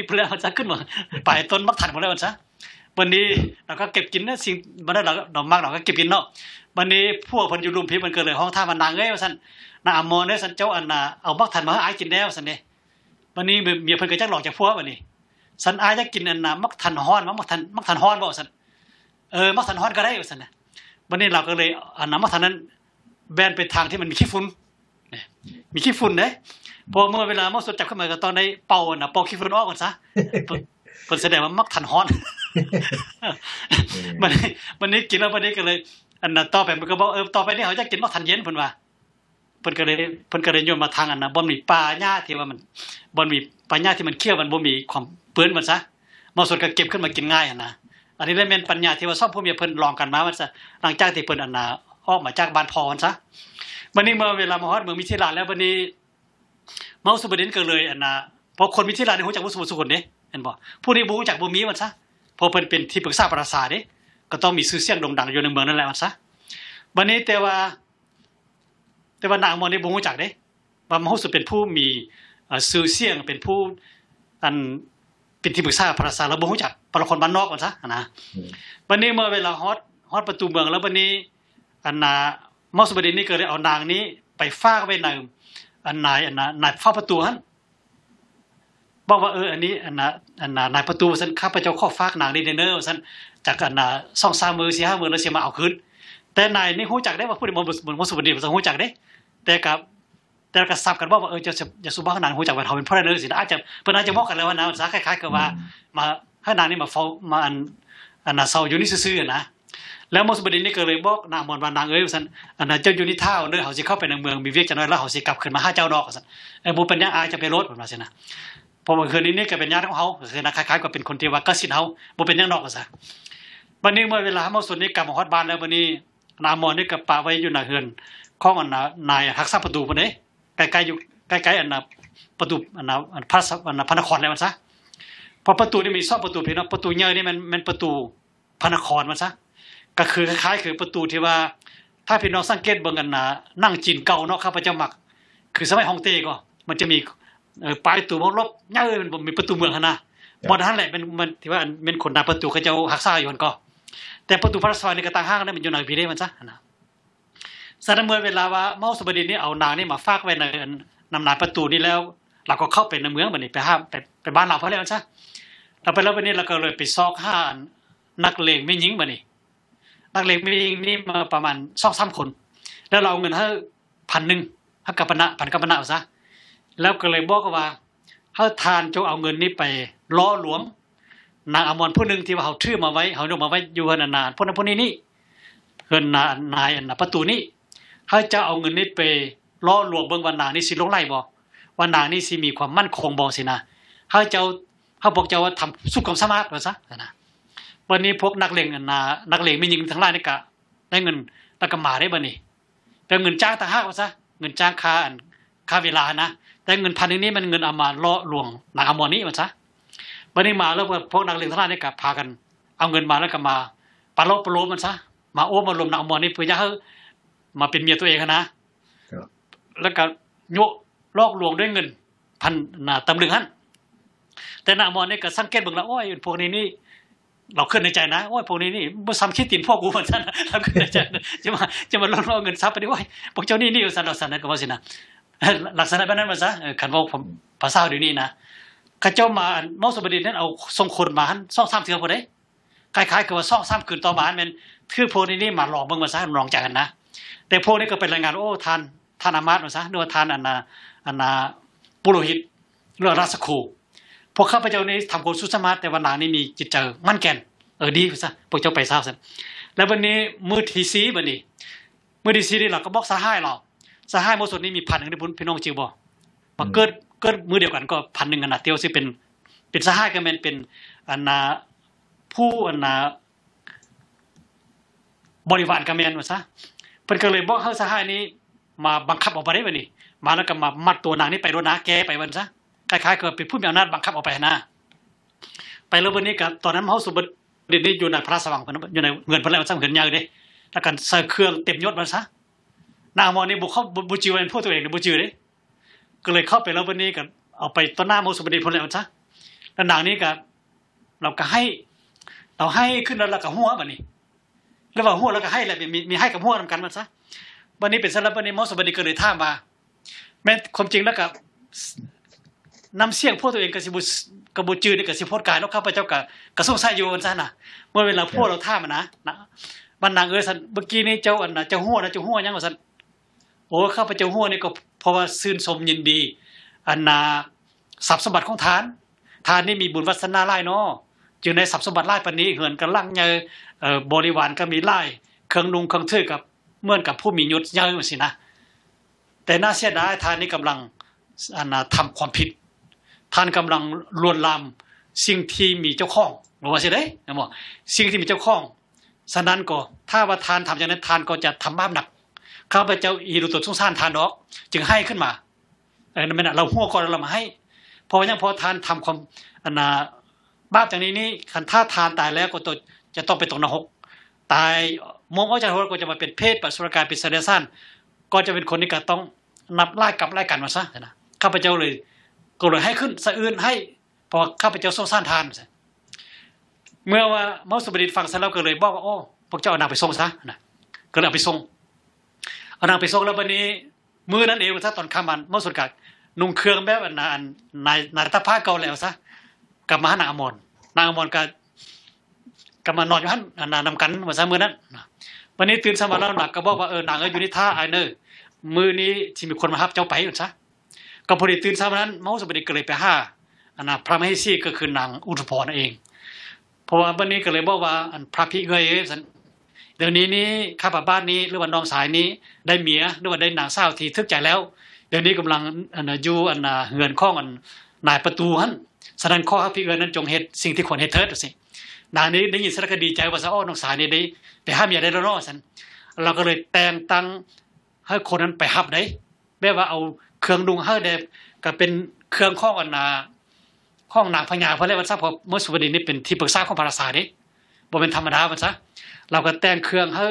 어바이돈막탄보내하자วันนี้เราก็เก็บกินนะสิ่งมันเราเรามากเราก็เก็บกินเนาะวันนี้พวกพันยูรุมพีมันเกิดเลยห้องท่ามันนางเอ้ยสันนาอมอนเอ้ยสันเจ้าอันนาเอามักถันมาให้อายกินแล้วสันเนี่ยวันนี้เมียเพั่นก็จากหลอกจากพวกวันนี้สันอายจะกินอันนามักถันฮ้อนมักถันมักถันฮ้อนบ่สันเออมักถันฮ้อนก็ได้สันนียวันนี้เราก็เลยอันนามักถันนั้นแบนไปทางที่มันมีขี้ฝุ่นมีขี้ฝุ่นเด้พอเมื่อเวลาเมื่อสดจับขึ้นมาก็ตอนได้เป่าน่ะเป่าขี้ฝุ่นออกก่อนซะเพิ่นแสดงว่ามักทันฮ้อนมันมันนี้กินแล้ววันนี้ก็เลยอันน่ะต่อไปมันก็บอกเออต่อไปนี้เขาจะกินมักทันเย็นเพิ่นว่าเพิ่นก็เลยเพิ่นก็เลยโยนมาทางอันน่ะบ่มีปลาหญ้าที่ว่ามันบ่มีปลาหญ้าที่มันเคี้ยวมันบ่มีความเปื้อนมันซะมาสดก็เก็บขึ้นมากินง่ายอันนะอันนี้เลยแม่นปัญญาที่ว่าซ่อมผู้มีเพิ่นลองกันมาว่าซะหลังจากที่เพิ่นอันน่ะออกมาจากบ้านพอซะวันนี้เมื่อเวลามาฮอดเมืองมิถิลานแล้ววันนี้เมาสุบเด่นก็เลยอันน่ะเพราะคนมิถิลานนี่ฮู้จักบ่สุบสุคนเี้เห็นบ่ผู้นี้บ่ฮู้จักบ่มีมันซะเพราะเพิ่นเป็นที่ปรึกษาราสาเด้ก็ต้องมีชื่อเสียงโด่งดังอยู่ในเมืองนั่นแหละมันซะวันนี้แต่ว่าแต่ว่านางมอนี่บ่ฮู้จักเด้ว่ามาฮูสุเป็นผู้มีชื่อเสียงเป็นผู้อันเป็นที่ปรึกษาราสาแล้วบ่ฮู้จักประคนบ้านนอกม่นซะนะวันนี้เมื่อเวลาฮอดฮอดประตูเมืองแล้ววันนี้อันน่ะมอสบดินนี่ก็เลยเอานางนี้ไปฟากไว้ในอันนายอันนานายฟ้าประตูฮันบอกว่าเอออันนี้อันนาอันนานายประตูสันข้าพเจ้าข้อฟากนางนีนเนอร์สันจากอันนาสองสามมือสี่ห้ามือแล้วเสียมาเอาคืนแต่นายนี่หูจักได้ว่าผู้ใดมอสเหมอนมอสบดินมันหูจักได้ แต่กับแต่กรทรับกันว่าเออจะจะสุบ้าขนางหูจักว่าเขาเป็นพระเนรสินะอาจจะเพื่อนอาจจะบอกกันแล้วว่านงสาคล้ายๆกับว่ามาให้นางนี่มาเฝ้ามาอันอันนาเศร้าอยู่นี่ซื่อๆนะแล้วมอสบดินนี่ก็เลยบอกนางมอนวานางเอ้ยสันอันนั้นเจ้าอยู่นี่เท่าเนื้อเขาสิเข้าไปในเมืองมีเวียกจะน้อยแล้วเขาสิกลับขึ้นมาห้าเจ้าดอกสันไอ้บุเป็นญาอาจะไปรถผมว่าสินะพอเมื่อคืนนี้นี่ก็เป็นญาติของเขาคือนะคล้ายๆกับเป็นคนที่ว่าก็สินเขาบุเป็นญาดอกสันวันนี้เมื่อเวลาเมื่อส่วนนี้กลับมาฮอดบ้านแล้ววันนี้นางมอนนี่กับป่าไว้อยู่หน้าเฮือนข้องอันนายหักซับประตูปนนี้ใกล้ๆอยู่ใกล้ๆอันนันประตูอันนนพระอันนพระนครอลไมันซะพอประตูนี่มีซ่อมประตูเพียงนะประตูเยอะนี่มันมันประตูพระนครมันซะก็คือคล้ายๆคือประตูที่ว่าถ้าพี่น้องสังเกตเบิ่งกันนะนั่งจีนเก่าเนาะข้าพเจ้ามัก คือสมัยฮ่องเต้ก็มันจะมีปลายตัวงลบเย้ยมันมีประตูเมืองนะบ่ทันแหละมันมันที่ว่าเป็นคนนาประตูเขาเจ้าหักซ่าอยู่น่นก็แต่ประตูพระสวรรค์นกระตัางห้างได้มันอยู่ในพี่ไดมันซะนะสารเมืองเวลาว่าเมาสบดินนี่เอานางนี่มาฝากไว้ในนำนาประตูนี่แล้ว เราก็เข้าไปในเมืองบัดนี้ไปห้ามไปไปบ้านเราเพราะแล้วซะเราไปแล้ววันนี้เราก็เลยไปซอกห้านักเลงไม่ยิงบัดนี้นักเลงไม่ยิงนี่มาประมาณสองสามคน แล้วเราเอาเงินให้พันหนึ่งให้กับปณะพันกับปณะเอาซะแล้วก็เลยบอกว่าถ้าทานจงเอาเงินนี้ไปล้อหลวงนางอมรผู้หนึ่งที่ว่าเขาชื่อมาไว้เขายกมาไว้อยู่นานๆพวกนั้นพวกนี้นี่เงินนานายนประตูนี้ถ้าจะเอาเงินนี้ไปล้อหลวงเบื้องวันนางนี่สิลงไล่บอกวันนางนี่สิมีความมั่นคงบอกสินะถ้าจ้าเขาบอกเจาว่าทำสุขความสมารถว่าซะนะวันนี้พวกนักเลงนานักเลงไม่ยิงทั้งหลายนี่กะได้เงินตะกกมาได้บ่นี่แต่เงินจ้างต่างหากวซะเงินจ้างค่าอันค่าเวลานะแต่เงินพันนึงนี้มันเงินเอามาล่อลวงนางอมรนี้มาซะบันนี้มาแล้วพวกนักเลงทั้งหลายนี่กะพากัน เอาเงินมาแล้วก็มาปลาโลปลโลมันซะมาโอ้มาลมนางอมรนี่เพื่อจะให้มาเป็นเมียตัวเองนะ แล้วก็โยกลอกลวงด้วยเงิน พันนาตำลึงฮั่นแต่นางอมรนี่ก็สังเกตบิงละโอ้ยพวกนี้นี่เราขึ้นในใจนะโอ้ยพวกนี้นี่บซ้มคิดตินพวกกูเหมือนกันเราขึ้นในใจจะมาจะมาลดเอาเงินทรัพย์ไปด้วยพวกเจ้านี่นี่อสันเอาสันนั่นก็ว่าสินะหลักษณะแบบนั้นมาซะขันว่าผมภาษาเดี๋ยวนี้นะข้าเจ้ามาเมาสบดีนั้นเอาทรงคนมาหันซ่องซ้ำเถื่อพอไดีคล้ายๆกับว่าซ่องซ้ำคืนต่อมาหันเป็นทื่อพวกนี้นี่มาหลอกเบิ่งมาซะลองจากกันนะ แต่พวกนี้ก็เป็นรายงานโอ้ทานทานอามาตมาซะหรือว่าทานอนาอนาปุโรหิตหรือราชคูพวกข้าพเจ้านี้ทำคนสุสมาแต่วันหลังนี้มีจิตใจมั่นแก่นเออดีซะพวกเจ้าไปทราบซะแล้ววันนี้มือทีซีบันนี้มือทีซีนี่เราก็บอกสหายเรา สหายโมสุดนี้มีพันหนึ่งที่พุญพี่น้องจิวบอมาเกิดเกิดมือเดียวกันก็พันหนึ่งขันนดเตียวซึ่งเป็นเป็นสหายก็แมนเป็นอันนาผู้อันนาบริวารกเแมนว่าซะเพ็่นก็เลยบอกเฮาสหายนี้มาบังคับออกมาได้บันนี้ มาแล้วก็มามัดตัวนางนี้ไปโดนนาแกไปวันซะคล้ายๆกับเป็นผู้มีอำนาจบังคับเอาไปนะไปแล้ววันนี้กับตอนนั้นเขาสุบดินนี่อยู่ในพระสว่างพนอยู่ในเงินพระแล้วสร้างเงินยาวเลยแล้วกันใส่เครื่องเต็มยศมันซะนางมอนี่บุกเข้าบุจิวันพู้ตัวเองเนี่บุจิเลยก็เลยเข้าไปแล้ววันนี้กับเอาไปต้นหน้าโมสุบดินพลแล้วซะแล้วนางนี้กับเราก็ให้เราให้ขึ้นแล้วกับก็หัวแบบนี้ แล้วว่าหัวล้วก็ให้อะไรมีมีให้กับหัวทำกันมันซะวันนี้เป็นสารบันนี้มอสุบดินก็เลยท่ามาแม้ความจริงแล้วกับนำเสี่ยงพ่อตัวเองกับสิบุกบุจือกับสิโพดกายแล้วข้าพเจ้ากับกระส่งสายโยนซะนะเมื่อเวลาพ่อเราท่ามันนะนะบันนางเอ้สันเมื่อกี้นี้เจ้าอันนะเจ้าหัวนะเจ้าหัวยังว่าสันโอ้ข้าพเจ้าหัวนี่ก็เพราะว่าซื่นสมยินดีอันนาทรัพย์สมบัติของทานทานนี่มีบุญวัฒนาไล่เนาะจึงในทรัพย์สมบัติไล่ปันนี้เหินกันลั่งเงยบริวารก็มีไล่เครื่องนุงเครื่องทือกับเมื่อนกับผู้มียศเยอะสินะ แต่น่าเสียดายทานนี้กำลังอันนาทำความผิดท่านกำลังลวนลามสิ่งที่มีเจ้าของหรือว่าใช่ไหมนะบอกสิ่งที่มีเจ้าของ ฉะนั้นก็ถ้าว่าทานทำอย่างนั้นทานก็จะทำบาปหนักข้าพเจ้าอีรุตสงสารทานดอกจึงให้ขึ้นมาเออนั่นะเราหัวก่อนเรามาให้พอยังพอทานทำความอนาบาป่างนี้นี่ขันท่าทานตายแล้วก็ตจะต้องไปตกนรกตายมองออกจากนรกก็จะมาเป็นเพศปัสสุรกายเป็นเด็ดสั้นก็จะเป็นคนที่ก็ ต้องนับไล่กับไล่กันมาซะนะข้าพเจ้าเลยก็เลยให้ขึ้นสะอื้นให้พอข้าพเจ้าทรงสร้างทานเมื่อว่าเมาสุบดิตฟังเสร็จแล้วก็เลยบอกว่า โอ้พวกเจ้าเอานางไปทรงซะนะก็เลยเอาไปทรงเอานางไปทรงแล้ววันนี้ มือนั้นเองซะตอนข้ามันเมาสุดกัดนุ่งเครื่องแบบนานนายนายัพผ้าเก่าแล้วซะกลับมาหานางอมรนางอมรก็กลับมานอนอยู่ท่านนานำกันมาซะมือนั้นวันนี้ตื่นสมาแล้วหนัก ก็บอกว่าเออนางเอออยู่ในท่าไอเนอร์มือนี้ที่มีคนมาฮับเจ้าไปอยู่ซะก็พอดีตื่นเช้าวันนั้นเมาสบดีก็เลยไปห้าอันนะพระมเหสีก็คือนางอุทพรเอง เพราะว่าวันนี้ก็เลยบอกว่าอันพระพิเกยสันเดี๋ยวนี้นี้ข้าพบ้านนี้หรือว่าน้องสายนี้ได้เมียหรือว่าได้นางสาวที่ทึกใจแล้ว เดี๋ยวนี้กำลังอันอยู่อันเหือนข้องอันนายประตูฮั่นสนั้นข้อพระพิเกยนั้นจงเหตุสิ่งที่ควรเหตุเถิดสินางนี้ได้ยินสารคดีใจว่าสาว้น้องสายนี้ได้ไปห้ามอย่าได้รอสันเราก็เลยแต่งตั้งให้คนนั้นไปหับได้แม้ว่าเอาเครื่องดุงเฮาเดบก็เป็นเครื่องข้องอันนาข้องนางพญาเพราะเลยว่าซะพอเมื่อสุวดีนี่เป็นที่ปรึกษาของพระราชาเด้บ่เป็นธรรมดาว่าซะเราก็แต่งเครื่องเฮา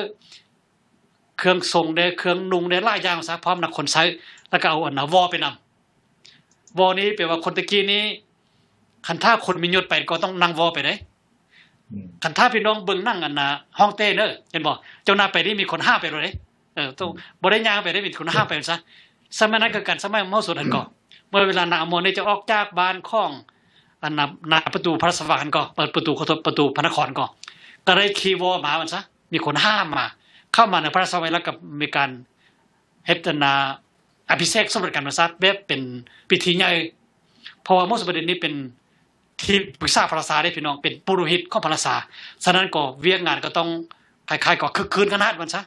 เครื่องทรงเด้เครื่องนุ่งได้หลายอย่างซะพร้อมนักคนใช้ แล้วก็เอาอันนาวอไปนำ วอนี้แปลว่าคนตะกี้นี้คันถ้าคนมียศไปก็ต้องนั่งวอไปเด้คันถ้าพี่น้องเบิ่งนั่งอันน่ะห้องเต้เด้อเห็นบ่เจ้าหน้าไปนี่มีคนห้าไปเลยเออต้องบ่ได้ย่างไปได้มีคนห้าไปซะสมัยนั้นก็การสมัยมมหสุดันก่อเมื่อเวลาหนามนเนี่จะออกจากบ้านข้องอันนับหนาประตูพระสวรรค์ก่อเปิดประตูขทบประตูพระนครก่อก็ไล้คีวอมามันซะมีคนห้ามมา เข้ามาในพระสวรรค์แล้วกับมีการเฮตนาอภิเษกสมรกันมาซัดแบบเป็นพิธีใหญ่เพราะว่ามุสประเด็นนี้เป็นที่ปรึกษาราษาได้พี่น้องเป็นปุโรหิตของราษาฉะนั้นก็เวียกงานก็ต้องคล้ายๆ ก็คึกคืนันัดมันซะ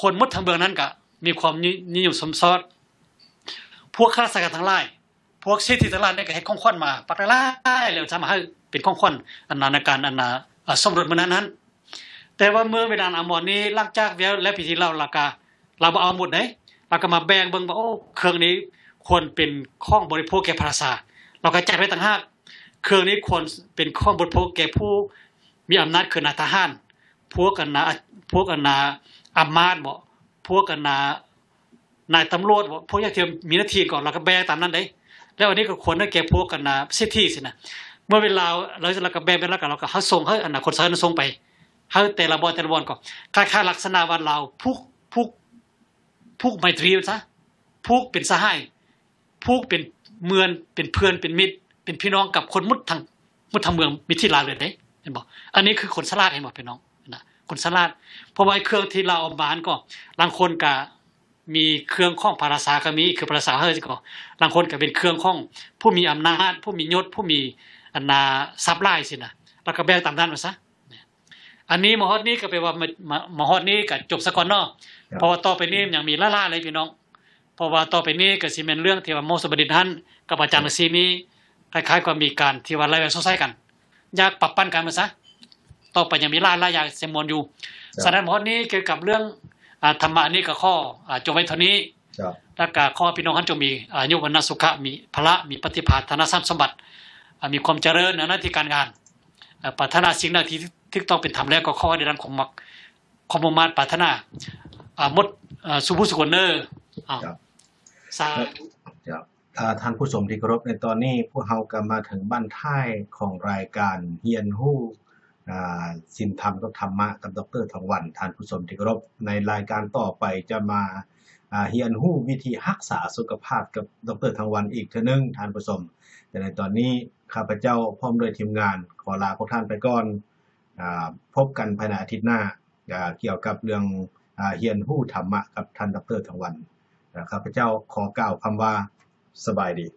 คนมุดทางเบืองนั้นก็มีความนิยมสมซอดพวกข้าราชการทั้งหลายพวกเศรษฐีทั้งหลายได้ก็เฮ็ดของขวัญมา ปักหลายแล้วทำให้เป็นของขวัญอันนานาการอันนาสมรสมื้อนั้นนั้น แต่ว่าเมื่อเวลาอมรนี้หลังจากแล้วและพิธีเราลากาเราบ่เอาหมดเด้เราก็มาแบ่งเบิ่งว่าโอ้เครื่องนี้ควรเป็นของบริโภคแก่พระราชาเราก็จัดไว้ต่างหากเครื่องนี้ควรเป็นของบริโภคแก่ผู้มีอำนาจคือนาทหารพวกกันนาพวกกันนาอำมาตย์บ่ พวกกันนานายตำรวจพวกยาเทียมมีหน้าที่ก่อนเราก็แบตามนั้นเลยแล้ววันนี้ก็ควรได้แก่พวกกันนะสยที่สินะเมื่อเวลาเราจเราก็แบเป็นแล้วกันเราก็เขาส่งเฮ้ยอนาคตเขาส่งไปเฮ้ยแต่ละบอลแต่ละบอลกนค่าลักษณะวันเราพุกพุกพุกไมตรีซะพุกเป็นสหายพุกเป็นเมือนเป็นเพื่อนเป็นมิตร เป็นพี่น้องกับคนมุดทางมุดทางเมืองมิตรที่ลาเลยเด้ เห็นบอกอันนี้คือคนสลาดเห็นบอกพี่น้องนะคนสลาดเพราะว่าเครื่องที่เราเอามานก็ลางคนกะมีเครื่องข้องภาษาก็มี คือภาษาเฮาจิก็บางคนก็เป็นเครื่องข้องผู้มีอำนาจ ผู้มียศ ผู้มีอันนาทับไหลายสินะแล้วก็แบ่งตามนั้นมาซะอันนี้มหอดนี้ก็แปลว่ามหอดนี้ก็จบซะก่อนเนาะเพราะว่าต่อไปนี้ยังมีล่าๆเลยพี่น้อง เพราะว่าต่อไปนี้ก็สิเป็นเรื่องที่ว่าโมสบดินท่านกับอาจารย์ซีนี้คล้ายๆก็มีการที่ว่าไล่แบบซ้ายกันอยากปรับปั้นกันมาซะต่อไปยังมีล่าๆอยากเสมวนอยู่สานั้นมหอดนี้เกี่ยวกับเรื่องธรรมะนี้ก็ข้อจบไว้เท่านี้แล้วก็ข้อพี่น้องท่านจงมีอายุวันนสุขะมีพระมีปฏิภาธนทรัพย์สมบัติมีความเจริญในหน้าที่การงานปรารถนาสิ่ง้าที่ที่ต้องเป็นธรรมแล้วก็ข้อในด่านของมักความมุ่มา่ปรารถนามดสุภุสุกเนอร์สาท่านผู้ชมที่เคารพในตอนนี้ พวกเฮากำมาถึงบ้านท้ายของรายการเฮียนฮู้สินธรรมกับธรรมะกับดรทองวันท่านผู้ชมที่เคารพในรายการต่อไปจะมาเฮียนหู้วิธีรักษาสุขภาพกับดรทองวันอีกเท่านึงท่านผู้ชมแต่ในตอนนี้ข้าพเจ้าพร้อมด้วยทีมงานขอลาพวกท่านไปก่อนพบกันภายในอาทิตย์หน้า เกี่ยวกับเรื่องเฮียนหู้ธรรมะกับท่านดรทองวันข้าพเจ้าขอกล่าวคำว่าสบายดี